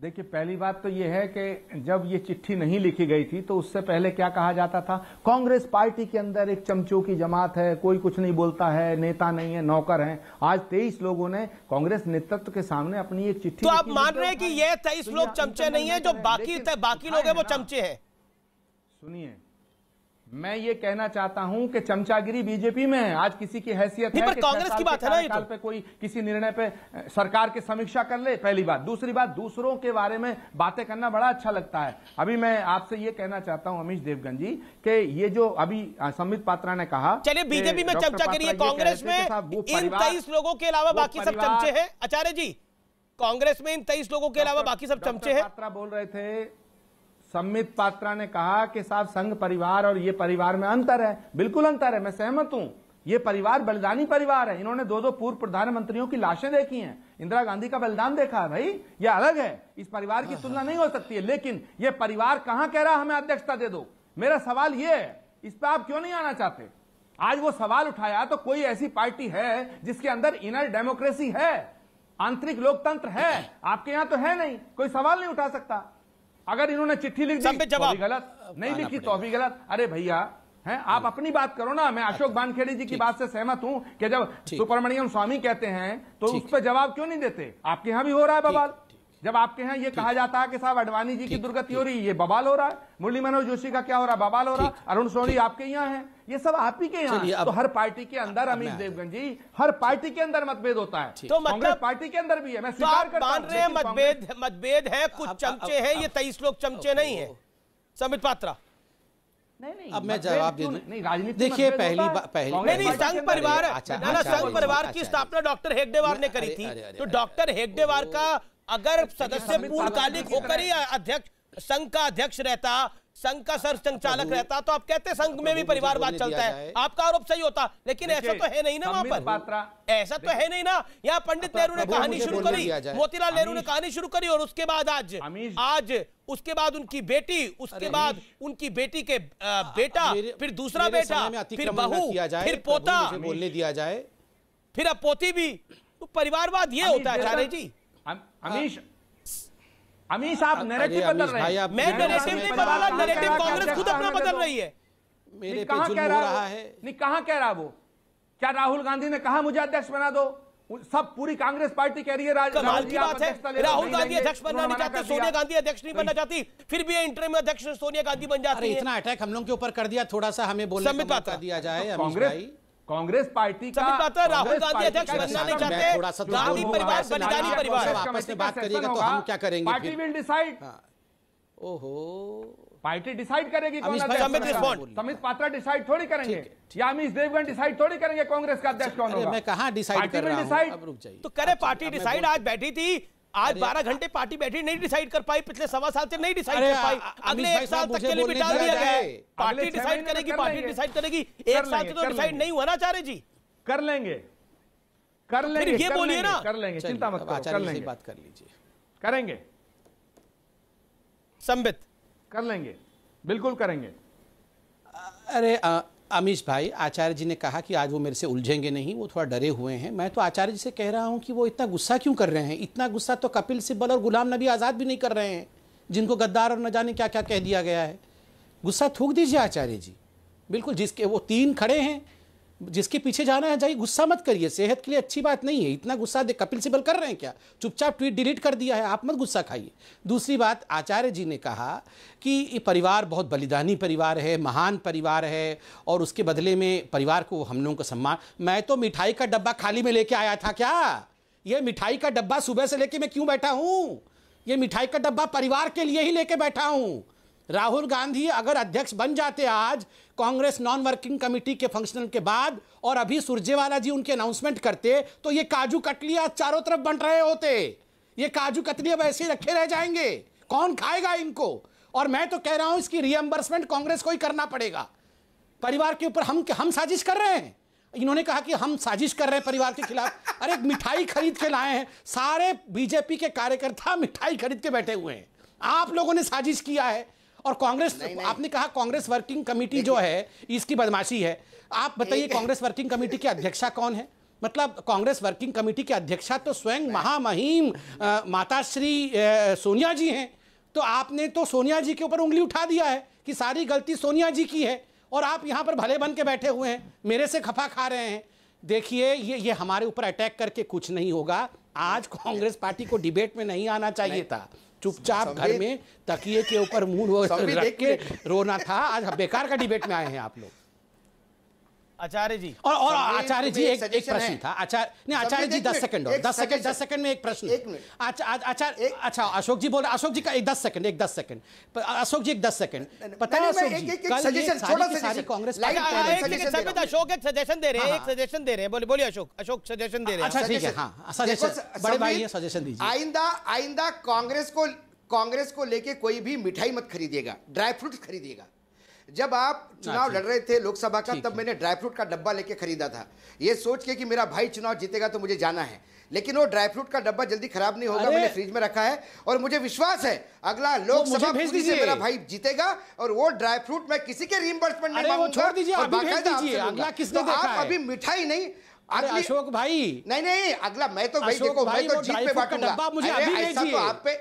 देखिए पहली बात तो यह है कि जब ये चिट्ठी नहीं लिखी गई थी तो उससे पहले क्या कहा जाता था कांग्रेस पार्टी के अंदर एक चमचों की जमात है कोई कुछ नहीं बोलता है नेता नहीं है नौकर हैं आज तेईस लोगों ने कांग्रेस नेतृत्व के सामने अपनी एक चिट्ठी तो आप मान रहे हैं कि ये तेईस लोग तो चमचे नहीं है जो बाकी तो बाकी लोग है वो चमचे हैं सुनिए मैं ये कहना चाहता हूं कि चमचागिरी बीजेपी में है आज किसी की हैसियत है पर कांग्रेस की बात है ना ये तो। पे कोई किसी निर्णय पे सरकार की समीक्षा कर ले पहली बात दूसरी बात दूसरों के बारे में बातें करना बड़ा अच्छा लगता है अभी मैं आपसे ये कहना चाहता हूं अमीश देवगन जी कि ये जो अभी संबित पात्रा ने कहा चलिए बीजेपी में चमचागिरी करिए कांग्रेस में इन तेईस लोगों के अलावा बाकी सब चमचे हैं आचार्य जी कांग्रेस में इन तेईस लोगों के अलावा बाकी सब चमचे हैं पात्रा बोल रहे थे सम्मित पात्रा ने कहा कि साहब संघ परिवार और ये परिवार में अंतर है बिल्कुल अंतर है मैं सहमत हूं ये परिवार बलिदानी परिवार है इन्होंने दो दो पूर्व प्रधानमंत्रियों की लाशें देखी हैं इंदिरा गांधी का बलिदान देखा है भाई ये अलग है इस परिवार की तुलना नहीं हो सकती है लेकिन ये परिवार कहां कह रहा हमें अध्यक्षता दे दो मेरा सवाल ये है इस पर आप क्यों नहीं आना चाहते आज वो सवाल उठाया तो कोई ऐसी पार्टी है जिसके अंदर इनर डेमोक्रेसी है आंतरिक लोकतंत्र है आपके यहां तो है नहीं कोई सवाल नहीं उठा सकता अगर इन्होंने चिट्ठी लिख दी तो भी गलत नहीं लिखी तो भी गलत अरे भैया हैं आप हाँ। अपनी बात करो ना मैं अच्छा। अशोक बानखेड़े जी की बात से सहमत हूं कि जब सुब्रमण्यम स्वामी कहते हैं तो उस पर जवाब क्यों नहीं देते आपके यहां भी हो रहा है बवाल जब आपके यहाँ ये कहा जाता है कि साहब अडवाणी जी की दुर्गति हो रही है ये बवाल हो रहा है मुरली मनोज जोशी का क्या हो रहा है बवाल हो रहा है अरुण सोनी आपके यहाँ है ये सब आप ही के यहाँ तो हर पार्टी के अंदर अमित देवगन जी हर पार्टी के अंदर मतभेद होता है तो मतलब पार्टी के अंदर भी है मैं स्वीकार करता हूँ मतभेद मतभेद है कुछ चमचे है ये तेईस लोग चमचे नहीं है समित पात्रा नहीं, नहीं, अब मैं जवाब दे दूं देखिए पहली पहली नहीं नहीं संघ परिवार संघ परिवार की स्थापना डॉक्टर हेगडेवार ने करी थी तो डॉक्टर हेगडेवार का अगर तो सदस्य पूर्णकालिक होकर ही अध्यक्ष संघ का अध्यक्ष रहता संघ का सर संचालक रहता तो आप कहते संघ में भी परिवारवाद चलता है आपका आरोप सही होता लेकिन ऐसा तो है नहीं ना वहां पर ऐसा तो है नहीं ना यहाँ पंडित नेहरू ने कहानी शुरू करी मोतीलाल नेहरू ने कहानी शुरू करी और उसके बाद आज आज उसके बाद उनकी बेटी उसके बाद उनकी बेटी के बेटा फिर दूसरा बेटा फिर बहू फिर पोता बोलने दिया जाए फिर अब पोती भी तो परिवारवाद ये होता है जी अमीश अमीश आप नैरेटिव बदल रहे हैं मैं नैरेटिव नहीं बदल रहा नैरेटिव कांग्रेस खुद अपना बदल रही है मेरे पे जुल्म हो रहा है नहीं कहां कह रहा वो क्या राहुल गांधी ने कहा मुझे अध्यक्ष बना दो सब पूरी कांग्रेस पार्टी कह रही है राज, कमाल की बात है राहुल गांधी अध्यक्ष बनना नहीं चाहते सोनिया गांधी अध्यक्ष नहीं बनना चाहती फिर भी में अध्यक्ष सोनिया गांधी बन जाती है इतना अटैक हम लोग के ऊपर कर दिया थोड़ा सा हमें बोलने का दिया जाए तो कांग्रेस कांग्रेस पार्टी का पता है राहुल गांधी अध्यक्ष बनना नहीं चाहते गांधी परिवार बलिदानी परिवार आपस में बात करिएगा तो हम क्या करेंगे पार्टी विल डिसाइड हाँ। ओहो पार्टी डिसाइड करेगी कौन अध्यक्ष समित पात्रा डिसाइड थोड़ी करेंगे या अमित देवगन डिसाइड थोड़ी करेंगे कांग्रेस का अध्यक्ष अच्छा, कौन होगा मैं कहां डिसाइड कर रहा हूं अब रुक जाइए तो करे अच्छा, पार्टी डिसाइड आज बैठी थी आज बारह घंटे पार्टी बैठी नहीं डिसाइड कर पाई पिछले सवा साल से नहीं डिसाइड कर पाई अगले एक साल तक के लिए भी दिया गया पार्टी डिसाइड करेगी पार्टी डिसाइड करेगी एक साल से तो डिसाइड नहीं हुआ ना चारे जी कर लेंगे कर लेंगे ये बोलिए ना कर लेंगे चिंता मत कर लेंगे बात कर लीजिए करेंगे संबित कर लेंगे बिल्कुल करेंगे अरे अमीश भाई आचार्य जी ने कहा कि आज वो मेरे से उलझेंगे नहीं वो थोड़ा डरे हुए हैं मैं तो आचार्य जी से कह रहा हूँ कि वो इतना गुस्सा क्यों कर रहे हैं इतना गुस्सा तो कपिल सिब्बल और गुलाम नबी आज़ाद भी नहीं कर रहे हैं जिनको गद्दार और न जाने क्या क्या कह दिया गया है गुस्सा थूक दीजिए आचार्य जी बिल्कुल जिसके वो तीन खड़े हैं जिसके पीछे जाना है जाइए गुस्सा मत करिए सेहत के लिए अच्छी बात नहीं है इतना गुस्सा दे कपिल सिबल कर रहे हैं क्या चुपचाप ट्वीट डिलीट कर दिया है आप मत गुस्सा खाइए दूसरी बात आचार्य जी ने कहा कि ये परिवार बहुत बलिदानी परिवार है महान परिवार है और उसके बदले में परिवार को हम लोगों का सम्मान मैं तो मिठाई का डब्बा खाली में लेके आया था क्या ये मिठाई का डब्बा सुबह से लेके मैं क्यों बैठा हूँ ये मिठाई का डब्बा परिवार के लिए ही लेके बैठा हूँ राहुल गांधी अगर अध्यक्ष बन जाते आज कांग्रेस नॉन वर्किंग कमेटी के फंक्शन के बाद और अभी सुरजेवाला जी उनके अनाउंसमेंट करते तो ये काजू कटलियाँ चारों तरफ बंट रहे होते ये काजू कतलियाँ वैसे ही रखे रह जाएंगे कौन खाएगा इनको और मैं तो कह रहा हूँ इसकी रियम्बर्समेंट कांग्रेस को ही करना पड़ेगा परिवार के ऊपर हम हम साजिश कर रहे हैं इन्होंने कहा कि हम साजिश कर रहे हैं परिवार के खिलाफ अरे मिठाई खरीद के लाए हैं सारे बीजेपी के कार्यकर्ता मिठाई खरीद के बैठे हुए हैं आप लोगों ने साजिश किया है और कांग्रेस आपने कहा कांग्रेस वर्किंग कमेटी जो है इसकी बदमाशी है आप बताइए कांग्रेस वर्किंग कमेटी की अध्यक्षा कौन है मतलब कांग्रेस वर्किंग कमेटी की अध्यक्षा तो स्वयं महामहिम माताश्री सोनिया जी हैं तो आपने तो सोनिया जी के ऊपर उंगली उठा दिया है कि सारी गलती सोनिया जी की है और आप यहाँ पर भले बन के बैठे हुए हैं मेरे से खफा खा रहे हैं देखिए ये ये हमारे ऊपर अटैक करके कुछ नहीं होगा आज कांग्रेस पार्टी को डिबेट में नहीं आना चाहिए था चुपचाप घर में तकिए के ऊपर मुंह के रोना था आज बेकार का डिबेट में आए हैं आप लोग आचार्य जी और और आचार्य जी एक एक प्रश्न था आचार्य नहीं आचार्य जी दस सेकंड और दस सेकंड दस सेकंड में एक प्रश्न आचार्य अच्छा अशोक जी बोल रहे अशोक जी का एक दस सेकंड एक दस सेकंड अशोक जी एक दस सेकंड पता नहीं अशोक जी कल सारी कांग्रेस अशोक एक सजेशन दे रहे हैं हाँ, एक सजेशन हाँ। दे रहे हैं बोलिए अशोक अशोक सजेशन दे रहे हैं अच्छा ठीक है हाँ सजेशन हाँ, बड़े भाई सजेशन दीजिए आइंदा आइंदा कांग्रेस को कांग्रेस को लेके कोई भी मिठाई मत खरीदेगा ड्राई फ्रूट खरीदेगा जब आप चुनाव हाँ, लड़ रहे थे लोकसभा का तब मैंने ड्राई फ्रूट का डब्बा लेके खरीदा था ये सोच के कि मेरा भाई चुनाव जीतेगा तो मुझे जाना है लेकिन वो ड्राई फ्रूट का डब्बा जल्दी खराब नहीं होगा मैंने फ्रिज में रखा है और मुझे विश्वास है अगला लोकसभा तो से मेरा भाई जीतेगा और वो ड्राई फ्रूट मैं किसी के रिमबर्समेंट नहीं मांगूंगा तो आप अभी मिठाई नहीं अशोक भाई नहीं नहीं अगला मैं तो भाई देखो मैं तो जीत पे बांटूंगा मुझे अभी तो आप पे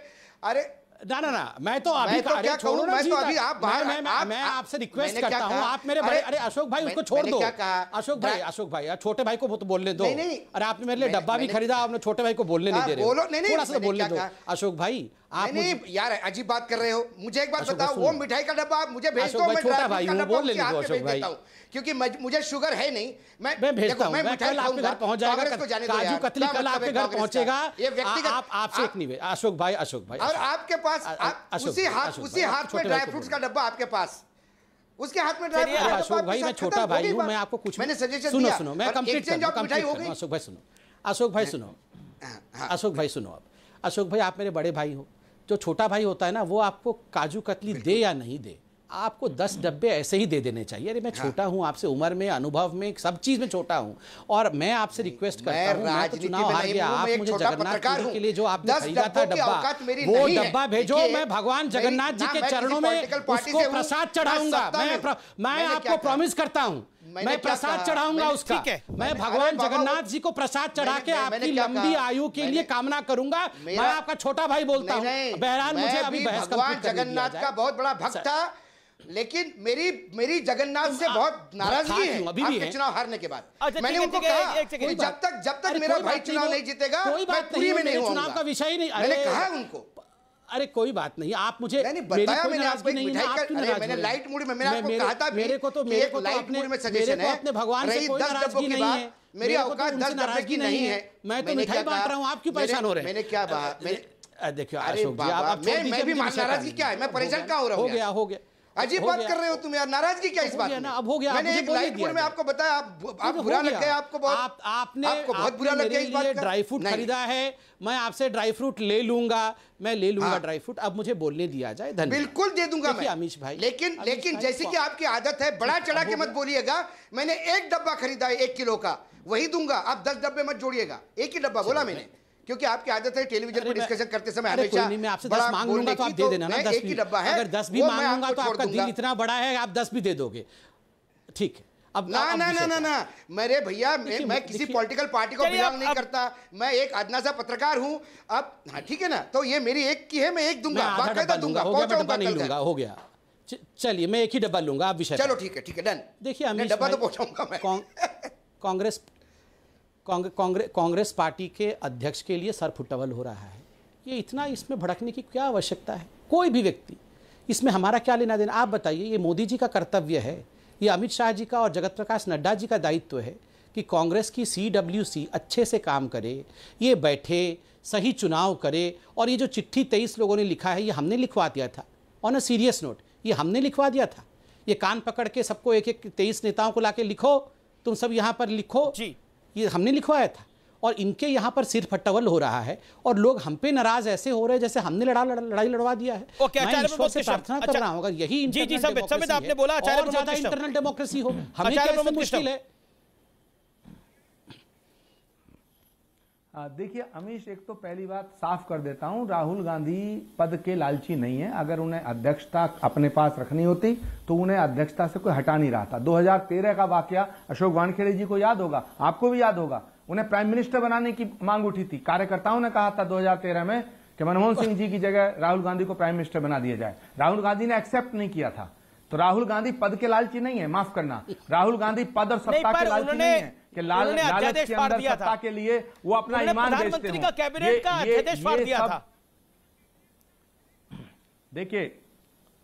अरे ना ना ना मैं तो अभी मैं तो क्या कहूं मैं तो अभी आप बाहर मैं, मैं, आप, मैं आपसे रिक्वेस्ट करता हूँ आप मेरे भाई अरे अशोक भाई उसको छोड़ दो अशोक भाई अशोक भाई छोटे भाई को तो बोलने दो अरे आपने मेरे लिए डब्बा भी खरीदा आपने छोटे भाई को बोलने नहीं हाँ, दे रहे थोड़ा सा तो बोलने दो अशोक भाई आप नहीं, नहीं यार अजीब बात कर रहे हो मुझे एक बात बताओ वो मिठाई का डब्बा मुझे भेज दो मैं छोटा भाई हूं बोल अशोक भाई क्योंकि मुझे शुगर है नहीं मैं मैं भेजता हूं मैं कल आपके घर पहुंच जाएगा काजू कतली कल मतलब आपके घर पहुंचेगा आप आपसे एक नहीं अशोक भाई अशोक भाई और आपके पास उसी हाथ उसी हाथ में ड्राई फ्रूट्स का डब्बा आपके पास उसके हाथ में ड्राई अशोक भाई मैं छोटा भाई हूं मैं आपको कुछ मैंने सजेशन सुनो सुनो मैं कंप्लीट अशोक भाई सुनो अशोक भाई सुनो अशोक भाई सुनो आप अशोक भाई आप मेरे बड़े भाई हो जो छोटा भाई होता है ना वो आपको काजू कतली दे या नहीं दे आपको दस डब्बे ऐसे ही दे देने चाहिए अरे मैं हाँ। छोटा हूँ आपसे उम्र में अनुभव में सब चीज में छोटा हूँ और मैं आपसे रिक्वेस्ट करता हूँ तो चुनाव आप मुझे जगन्नाथ के लिए जो खरीदा था डब्बा वो डब्बा भेजो मैं भगवान जगन्नाथ जी के चरणों में उसको प्रसाद चढ़ाऊंगा मैं आपको प्रॉमिस करता हूँ मैं तो प्रसाद चढ़ाऊंगा उसका है मैं भगवान जगन्नाथ जी को प्रसाद चढ़ा के आपकी लंबी आयु के लिए कामना करूंगा मैं आपका छोटा भाई बोलता हूँ बहरहाल मुझे अभी भगवान जगन्नाथ का बहुत बड़ा भक्त था लेकिन मेरी मेरी जगन्नाथ से बहुत नाराजगी है अभी भी चुनाव हारने के बाद अच्छा, मैंने उनको कहा जब तक जब तक मेरा भाई चुनाव नहीं जीतेगा मैं पूरी में नहीं चुनाव का विषय ही नहीं मैंने कहा उनको अरे कोई बात नहीं आप मुझे मैंने मेरी नहीं है मैं परेशान तो, तो तो क्या हो रहा हूँ हो गया हो गया अजीब बात कर रहे हो तुम यार नाराजगी क्या इस बात में अब हो गया मैंने एक लाइट में आपको बताया आप, आप बुरा लग गया आपको बहुत आप, आपने आपको बहुत बुरा लग गया इस बात ड्राई फ्रूट खरीदा है मैं आपसे ड्राई फ्रूट ले लूंगा मैं ले लूंगा ड्राई हाँ। फ्रूट अब मुझे बोलने दिया जाए धन्यवाद बिल्कुल दे दूंगा मैं अमीश भाई लेकिन लेकिन जैसे कि आपकी आदत है बड़ा चढ़ा के मत बोलिएगा मैंने एक डब्बा खरीदा है एक किलो का वही दूंगा आप दस डब्बे मत जोड़िएगा एक ही डब्बा बोला मैंने क्योंकि आपकी आदत है टेलीविजन पर डिस्कशन करते समय तो तो तो इतना बड़ा है आप दस भी दे दोगे ठीक है अब ना ना ना ना ना मेरे भैया मैं, मैं किसी पॉलिटिकल पार्टी को बिलोंग नहीं करता मैं एक अदना सा पत्रकार हूं अब हाँ ठीक है ना तो ये मेरी एक की है मैं एक दूंगा बाकायदा दूंगा पहुंचाऊंगा नहीं लूंगा हो गया चलिए मैं एक ही डब्बा लूंगा आप विषय चलो ठीक है ठीक है डन देखिए हमने डब्बा तो पहुंचाऊंगा मैं [LAUGHS] कांग्रेस कांग्रेस कांग्रेस पार्टी के अध्यक्ष के लिए सर फुटवल हो रहा है ये इतना इसमें भड़कने की क्या आवश्यकता है कोई भी व्यक्ति इसमें हमारा क्या लेना देना आप बताइए ये मोदी जी का कर्तव्य है ये अमित शाह जी का और जगत प्रकाश नड्डा जी का दायित्व है कि कांग्रेस की सी अच्छे से काम करे ये बैठे सही चुनाव करे और ये जो चिट्ठी तेईस लोगों ने लिखा है ये हमने लिखवा दिया था ऑन अ सीरियस नोट ये हमने लिखवा दिया था ये कान पकड़ के सबको एक एक तेईस नेताओं को लाके लिखो तुम सब यहाँ पर लिखो जी ये हमने लिखवाया था और इनके यहाँ पर सिर फट्टावल हो रहा है और लोग हम पे नाराज ऐसे हो रहे हैं जैसे हमने लड़ा लड़ा लड़ाई लड़वा दिया है okay, से प्रार्थना कर अच्छा, रहा होगा यही इंटरनल डेमोक्रेसी तो है और ज्यादा इंटरनल डेमोक्रेसी हो हमें मुश्किल है देखिए अमीश एक तो पहली बात साफ कर देता हूं राहुल गांधी पद के लालची नहीं है अगर उन्हें अध्यक्षता अपने पास रखनी होती तो उन्हें अध्यक्षता से कोई हटा नहीं रहा था 2013 का वाक्य अशोक वानखेड़े जी को याद होगा आपको भी याद होगा उन्हें प्राइम मिनिस्टर बनाने की मांग उठी थी कार्यकर्ताओं ने कहा था दो में कि मनमोहन सिंह जी की जगह राहुल गांधी को प्राइम मिनिस्टर बना दिया जाए राहुल गांधी ने एक्सेप्ट नहीं किया था तो राहुल गांधी पद के लालची नहीं है माफ करना राहुल गांधी पद और सत्ता के लालची नहीं है कि लाल अध्यादेश पार दिया था के लिए वो अपना ईमान प्रधानमंत्री का कैबिनेट का अध्यादेश पार दिया था देखिए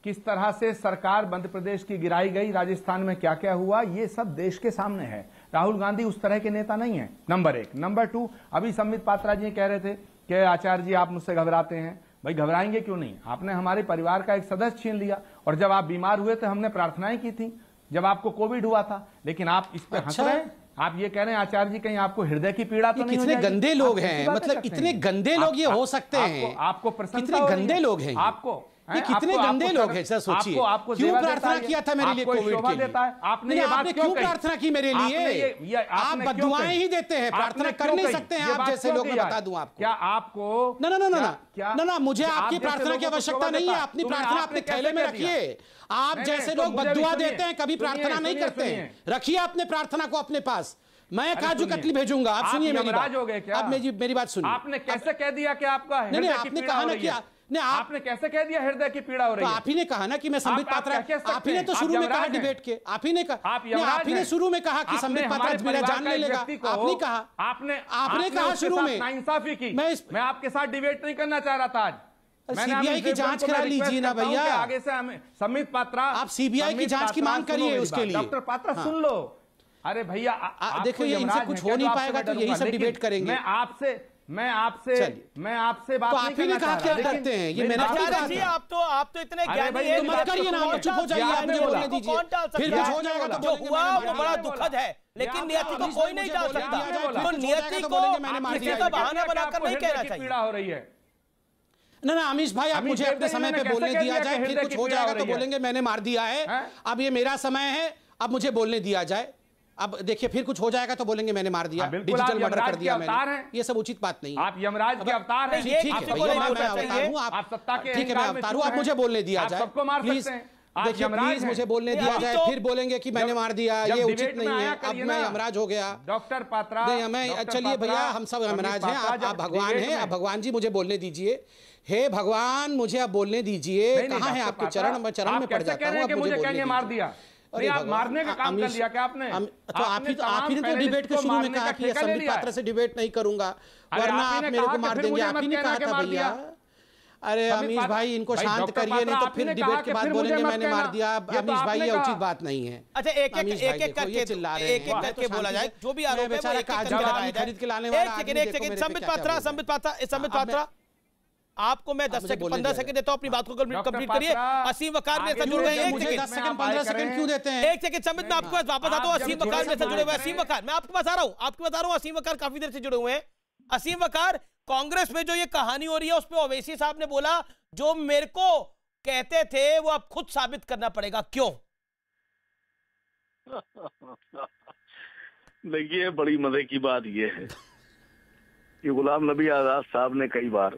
किस तरह से सरकार मध्य प्रदेश की गिराई गई राजस्थान में क्या क्या हुआ ये सब देश के सामने है राहुल गांधी उस तरह के नेता नहीं है नंबर एक नंबर टू अभी संबित पात्रा जी कह रहे थे कि आचार्य जी आप मुझसे घबराते हैं भाई घबराएंगे क्यों नहीं आपने हमारे परिवार का एक सदस्य छीन लिया और जब आप बीमार हुए थे तो हमने प्रार्थनाएं की थी जब आपको कोविड हुआ था लेकिन आप इस पर अच्छा हंस रहे हैं आप ये कह रहे हैं आचार्य जी कहीं आपको हृदय की पीड़ा तो नहीं कितने मतलब गंदे लोग हैं मतलब इतने गंदे लोग ये हो सकते हैं आपको प्रश्न कितने गंदे लोग हैं आपको ये कितने गंदे लोग हैं सर सोचिए आपको क्यों प्रार्थना किया था मेरे लिए कोविड के लिए आपने ये बात क्यों प्रार्थना की मेरे लिए आप बदुआएं ही देते हैं प्रार्थना कर नहीं सकते हैं आप जैसे लोग बता दूं आपको क्या आपको ना ना ना ना ना ना मुझे आपकी प्रार्थना की आवश्यकता नहीं है अपनी प्रार्थना अपने थैले में रखिए आप जैसे तो लोग बदुआ देते हैं कभी प्रार्थना नहीं करते हैं रखिए अपने प्रार्थना को अपने पास मैं काजू कतली भेजूंगा आप सुनिए मेरी बात हो गए क्या? आप मेरी मेरी बात सुनिए आपने कैसे कह दिया कि आपका नहीं नहीं आपने कहा ना कि ने आप, आपने कैसे कह दिया हृदय की पीड़ा हो तो रही तो आप ही ने कहा ना कि मैं संबित पात्रा आप ही ने तो शुरू में कहा डिबेट के आप ही ने कहा आप ही ने शुरू में कहा कि संबित पात्रा मेरा जान ले लेगा आपने कहा आपने आपने कहा शुरू में इंसाफी की मैं मैं आपके साथ डिबेट नहीं करना चाह रहा था आज सीबीआई की जांच करा लीजिए ना भैया आगे से हमें समित पात्रा आप सीबीआई की जांच की मांग करिए उसके लिए डॉक्टर पात्रा हाँ। सुन लो अरे भैया देखो ये इनसे कुछ हो नहीं तो पाएगा तो यही सब डिबेट करेंगे मैं आपसे मैं आपसे मैं आपसे बात तो नहीं करना ने कहा क्या करते हैं ये मैंने क्या जी आप तो आप तो इतने ज्ञानी हैं तो मत करिए तो ना चुप हो जाइए आप मुझे तो बोलने दीजिए फिर कुछ हो जाएगा तो जो हुआ वो बड़ा दुखद है लेकिन नियति को कोई नहीं डाल सकता तो नियति को किसी का बहाना बनाकर नहीं कहना चाहिए पीड़ा हो रही है ना ना अमीश भाई आप मुझे अपने समय पे बोलने दिया जाए फिर कुछ हो जाएगा तो बोलेंगे मैंने मार दिया है अब ये मेरा समय है अब मुझे बोलने दिया जाए अब देखिए फिर कुछ हो जाएगा तो बोलेंगे मैंने मार दिया डिजिटल हाँ, मर्डर कर दिया मैंने ये सब उचित बात नहीं आप यमराज के अवतार हैं ठीक है आप ठीक है मैं अवतार हूँ आप मुझे बोलने दिया जाए प्लीज देखिए प्लीज मुझे बोलने दिया जाए तो फिर बोलेंगे कि मैंने मार दिया ये उचित नहीं है अब मैं यमराज हो गया डॉक्टर पात्रा मैं चलिए भैया हम सब यमराज हैं आप भगवान हैं आप भगवान जी मुझे बोलने दीजिए हे भगवान मुझे आप बोलने दीजिए कहाँ है आपके चरण चरण में पड़ जाता हूँ मुझे मार दिया अरे डिबेट तो तो नहीं करूंगा वरना आप मेरे को मार देंगे आप ही कहा था भैया अरे अमीश भाई इनको शांत करिए नहीं तो फिर डिबेट के बाद बोलेंगे मैंने मार दिया तो अमीश भाई ये उचित बात नहीं है अच्छा एक एक एक करके चिल्ला रहे एक एक करके बोला जाए जो भी आरोप है बेचारा खरीद के लाने वाला एक सेकंड एक संबित पात्रा संबित पात्रा संबित पात्रा आपको मैं दस सेकंड पंद्रह सेकंड देता हूं अपनी बात को कंप्लीट करिए असीम वकार मेरे साथ जुड़ गए एक सेकंड पंद्रह सेकंड क्यों देते हैं एक सेकंड समित मैं आपके पास वापस आता हूं असीम वकार मेरे साथ जुड़े हुए असीम वकार मैं आपके पास आ रहा हूं आपके बता रहा हूं असीम वकार काफी देर से जुड़े हुए हैं असीम वकार कांग्रेस में जो ये कहानी हो रही है उस उसमें ओवैसी साहब ने बोला जो मेरे को कहते थे वो अब खुद साबित करना पड़ेगा क्यों देखिए बड़ी मजे की बात यह है कि गुलाम नबी आजाद साहब ने कई बार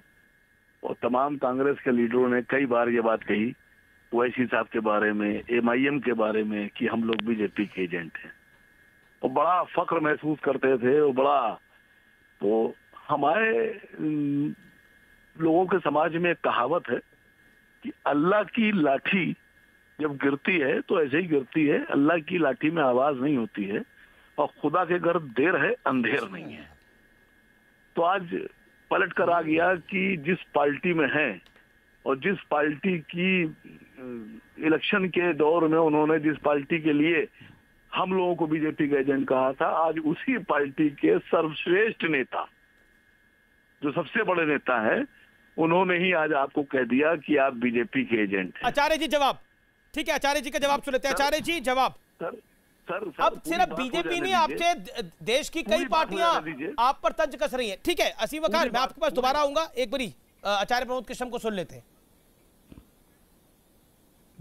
और तमाम कांग्रेस के लीडरों ने कई बार ये बात कही वैसी साहब के बारे में एम के बारे में कि हम लोग बीजेपी के एजेंट हैं और बड़ा फख्र महसूस करते थे और बड़ा तो हमारे लोगों के समाज में एक कहावत है कि अल्लाह की लाठी जब गिरती है तो ऐसे ही गिरती है अल्लाह की लाठी में आवाज नहीं होती है और खुदा के घर देर है अंधेर नहीं है तो आज पलट कर आ गया कि जिस पार्टी में है और जिस पार्टी की इलेक्शन के दौर में उन्होंने जिस पार्टी के लिए हम लोगों को बीजेपी का एजेंट कहा था आज उसी पार्टी के सर्वश्रेष्ठ नेता जो सबसे बड़े नेता है उन्होंने ही आज आपको कह दिया कि आप बीजेपी के एजेंट आचार्य जी जवाब ठीक है आचार्य जी का जवाब सुन लेते हैं आचार्य जी जवाब सर सर, सर अब सिर्फ बीजेपी नहीं आपसे देश की कई पार्टियां आप पर तंज कस रही है ठीक है असीम वकार मैं आपके पास दोबारा आऊंगा एक बारी आचार्य प्रमोद कृष्ण को सुन लेते हैं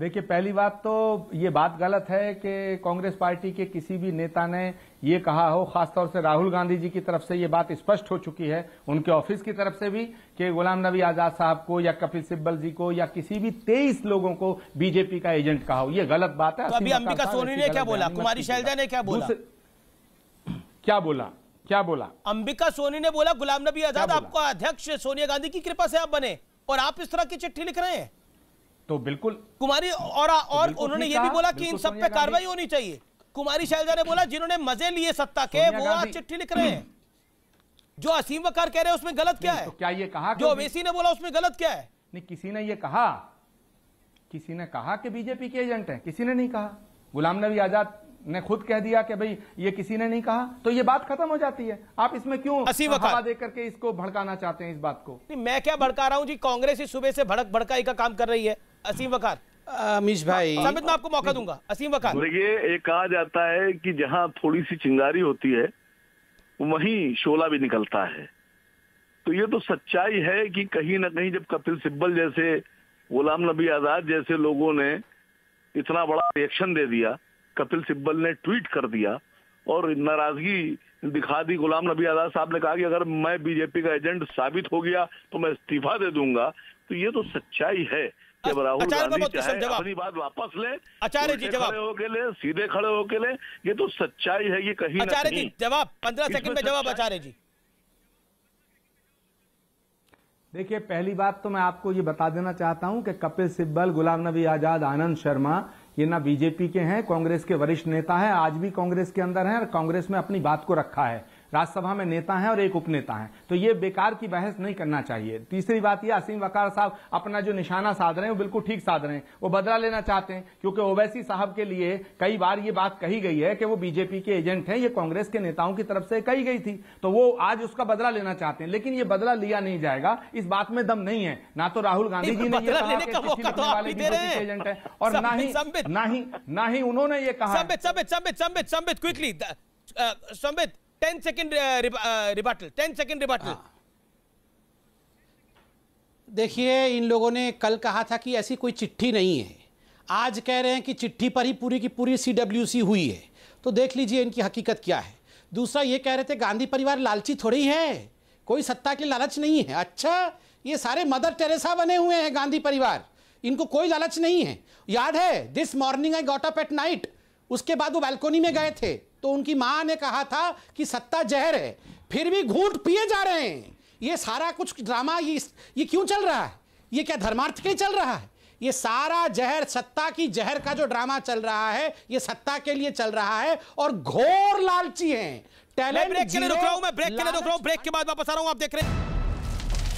देखिए पहली बात तो ये बात गलत है कि कांग्रेस पार्टी के किसी भी नेता ने ये कहा हो खासतौर से राहुल गांधी जी की तरफ से ये बात स्पष्ट हो चुकी है उनके ऑफिस की तरफ से भी कि गुलाम नबी आजाद साहब को या कपिल सिब्बल जी को या किसी भी तेईस लोगों को बीजेपी का एजेंट कहा हो ये गलत बात है तो अभी अंबिका सोनी ने क्या बोला कुमारी शैलजा ने क्या बोला क्या बोला क्या बोला अंबिका सोनी ने बोला गुलाम नबी आजाद आपका अध्यक्ष सोनिया गांधी की कृपा से आप बने और आप इस तरह की चिट्ठी लिख रहे हैं तो बिल्कुल कुमारी और तो और तो उन्होंने ये भी बोला कि इन सब पे कार्रवाई होनी चाहिए कुमारी शैलजा ने बोला जिन्होंने मजे लिए सत्ता के वो आज चिट्ठी लिख रहे हैं जो असीम वकार कह रहे हैं उसमें गलत क्या तो है तो क्या ये कहा जो अवेसी ने बोला उसमें गलत क्या है नहीं किसी ने ये कहा किसी ने कहा कि बीजेपी के एजेंट है किसी ने नहीं कहा गुलाम नबी आजाद ने खुद कह दिया कि भाई ये किसी ने नहीं कहा तो ये बात खत्म हो जाती है आप इसमें क्यों हवा दे करके इसको भड़काना चाहते हैं इस बात को मैं क्या भड़का रहा हूँ जी कांग्रेस ही सुबह से भड़क भड़काई का काम कर रही है असीम वकार अमीश भाई हाँ, साबित मैं आपको मौका दूंगा असीम वकार देखिए एक कहा जाता है कि जहाँ थोड़ी सी चिंगारी होती है वही शोला भी निकलता है तो ये तो सच्चाई है कि कहीं ना कहीं जब कपिल सिब्बल जैसे गुलाम नबी आजाद जैसे लोगों ने इतना बड़ा रिएक्शन दे दिया कपिल सिब्बल ने ट्वीट कर दिया और नाराजगी दिखा दी गुलाम नबी आजाद साहब ने कहा कि अगर मैं बीजेपी का एजेंट साबित हो गया तो मैं इस्तीफा दे दूंगा तो ये तो सच्चाई है जब राहुल गांधी चाहे अपनी बात वापस ले आचार्य जी जवाब होके ले सीधे खड़े होके ले ये तो सच्चाई है ये कहीं आचार्य जी जवाब पंद्रह सेकंड में जवाब आचार्य जी देखिए पहली बात तो मैं आपको ये बता देना चाहता हूं कि कपिल सिब्बल गुलाम नबी आजाद आनंद शर्मा ये ना बीजेपी के हैं कांग्रेस के वरिष्ठ नेता हैं आज भी कांग्रेस के अंदर हैं और कांग्रेस में अपनी बात को रखा है राज्यसभा में नेता हैं और एक उपनेता हैं तो ये बेकार की बहस नहीं करना चाहिए तीसरी बात यह असीम वकार साहब अपना जो निशाना साध रहे हैं वो बिल्कुल ठीक साध रहे हैं वो बदला लेना चाहते हैं क्योंकि ओवैसी साहब के लिए कई बार ये बात कही गई है कि वो बीजेपी के एजेंट हैं ये कांग्रेस के नेताओं की तरफ से कही गई थी तो वो आज उसका बदला लेना चाहते हैं लेकिन ये बदला लिया नहीं जाएगा इस बात में दम नहीं है ना तो राहुल गांधी जी ने तो एजेंट है और ना ही ना ही ना ही उन्होंने ये कहा Sambit Sambit Sambit Sambit Sambit quickly Sambit ten second rebuttal ten second rebuttal देखिए इन लोगों ने कल कहा था कि ऐसी कोई चिट्ठी नहीं है आज कह रहे हैं कि चिट्ठी पर ही पूरी की पूरी सी हुई है तो देख लीजिए इनकी हकीकत क्या है दूसरा ये कह रहे थे गांधी परिवार लालची थोड़ी है कोई सत्ता के लालच नहीं है अच्छा ये सारे मदर टेरेसा बने हुए हैं गांधी परिवार इनको कोई लालच नहीं है याद है this morning I got up at night उसके बाद वो बैल्कोनी में गए थे तो उनकी माँ ने कहा था कि सत्ता जहर है फिर भी घूट पिए जा रहे हैं ये सारा कुछ ड्रामा ये ये क्यों चल रहा है ये क्या धर्मार्थ के चल रहा है ये सारा जहर सत्ता की जहर का जो ड्रामा चल रहा है ये सत्ता के लिए चल रहा है और घोर लालची हैं टैलेंट ब्रेक के लिए रुक रहा हूं मैं ब्रेक के लिए रुक रहा हूं ब्रेक के बाद वापस आ रहा हूं आप देख रहे हैं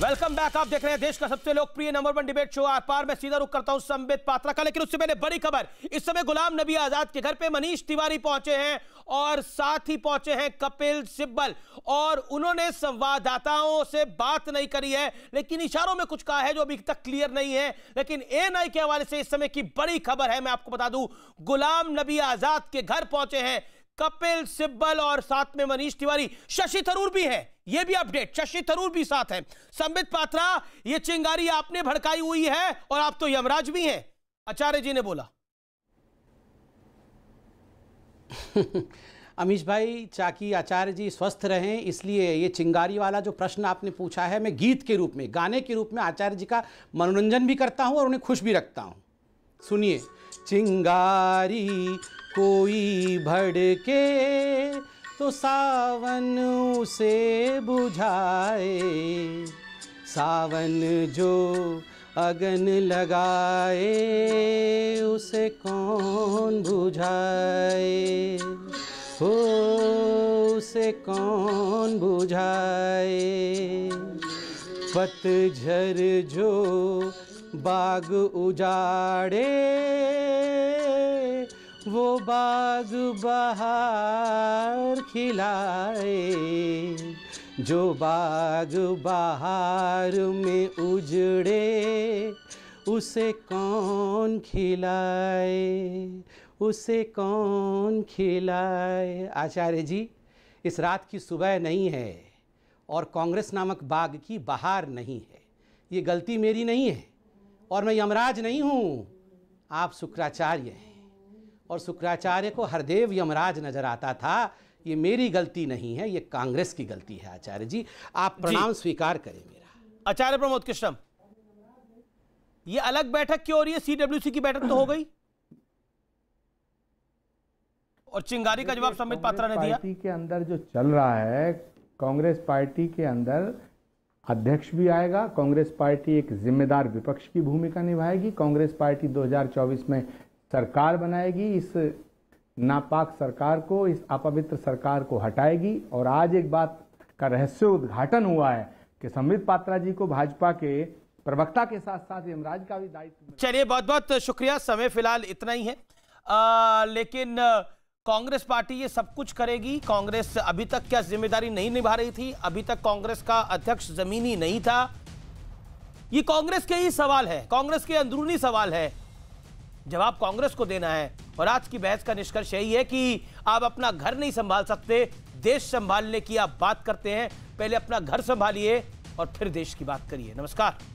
वेलकम बैक आप देख रहे हैं देश का सबसे लोकप्रिय नंबर वन डिबेट शो आर पार मैं सीधा रुक करता हूं संबित पात्रा का लेकिन उससे पहले बड़ी खबर इस समय गुलाम नबी आजाद के घर पे मनीष तिवारी पहुंचे हैं और साथ ही पहुंचे हैं कपिल सिब्बल और उन्होंने संवाददाताओं से बात नहीं करी है लेकिन इशारों में कुछ कहा है जो अभी तक क्लियर नहीं है लेकिन ए के हवाले से इस समय की बड़ी खबर है मैं आपको बता दू गुलाम नबी आजाद के घर पहुंचे हैं कपिल सिब्बल और साथ में मनीष तिवारी शशि थरूर भी है यह भी अपडेट शशि थरूर भी साथ है संबित पात्रा यह चिंगारी आपने भड़काई हुई है और आप तो यमराज भी हैं आचार्य जी ने बोला [LAUGHS] अमीश भाई चाकी आचार्य जी स्वस्थ रहें इसलिए ये चिंगारी वाला जो प्रश्न आपने पूछा है मैं गीत के रूप में गाने के रूप में आचार्य जी का मनोरंजन भी करता हूँ और उन्हें खुश भी रखता हूँ सुनिए चिंगारी कोई भड़के तो सावन उसे बुझाए सावन जो अगन लगाए उसे कौन बुझाए हो उसे कौन बुझाए पतझर जो बाग उजाड़े वो बाग बहार खिलाए जो बाग बहार में उजड़े उसे कौन खिलाए उसे कौन खिलाए आचार्य जी इस रात की सुबह नहीं है और कांग्रेस नामक बाग की बहार नहीं है ये गलती मेरी नहीं है और मैं यमराज नहीं हूँ आप शुक्राचार्य हैं और शुक्राचार्य को हरदेव यमराज नजर आता था ये मेरी गलती नहीं है ये कांग्रेस की गलती है आचार्य जी आप प्रणाम स्वीकार करें मेरा आचार्य प्रमोद कृष्णम ये अलग बैठक क्यों हो रही है सीडब्ल्यूसी की बैठक तो हो गई और चिंगारी का जवाब संबित पात्रा ने दिया के अंदर जो चल रहा है कांग्रेस पार्टी के अंदर अध्यक्ष भी आएगा कांग्रेस पार्टी एक जिम्मेदार विपक्ष की भूमिका निभाएगी कांग्रेस पार्टी 2024 में सरकार बनाएगी इस नापाक सरकार को इस अपवित्र सरकार को हटाएगी और आज एक बात का रहस्य उद्घाटन हुआ है कि संबित पात्रा जी को भाजपा के प्रवक्ता के साथ साथ यमराज का भी दायित्व चलिए बहुत बहुत शुक्रिया समय फिलहाल इतना ही है आ, लेकिन कांग्रेस पार्टी ये सब कुछ करेगी कांग्रेस अभी तक क्या जिम्मेदारी नहीं निभा रही थी अभी तक कांग्रेस का अध्यक्ष जमीनी नहीं था ये कांग्रेस के ही सवाल है कांग्रेस के अंदरूनी सवाल है जवाब कांग्रेस को देना है और आज की बहस का निष्कर्ष यही है कि आप अपना घर नहीं संभाल सकते देश संभालने की आप बात करते हैं पहले अपना घर संभालिए और फिर देश की बात करिए नमस्कार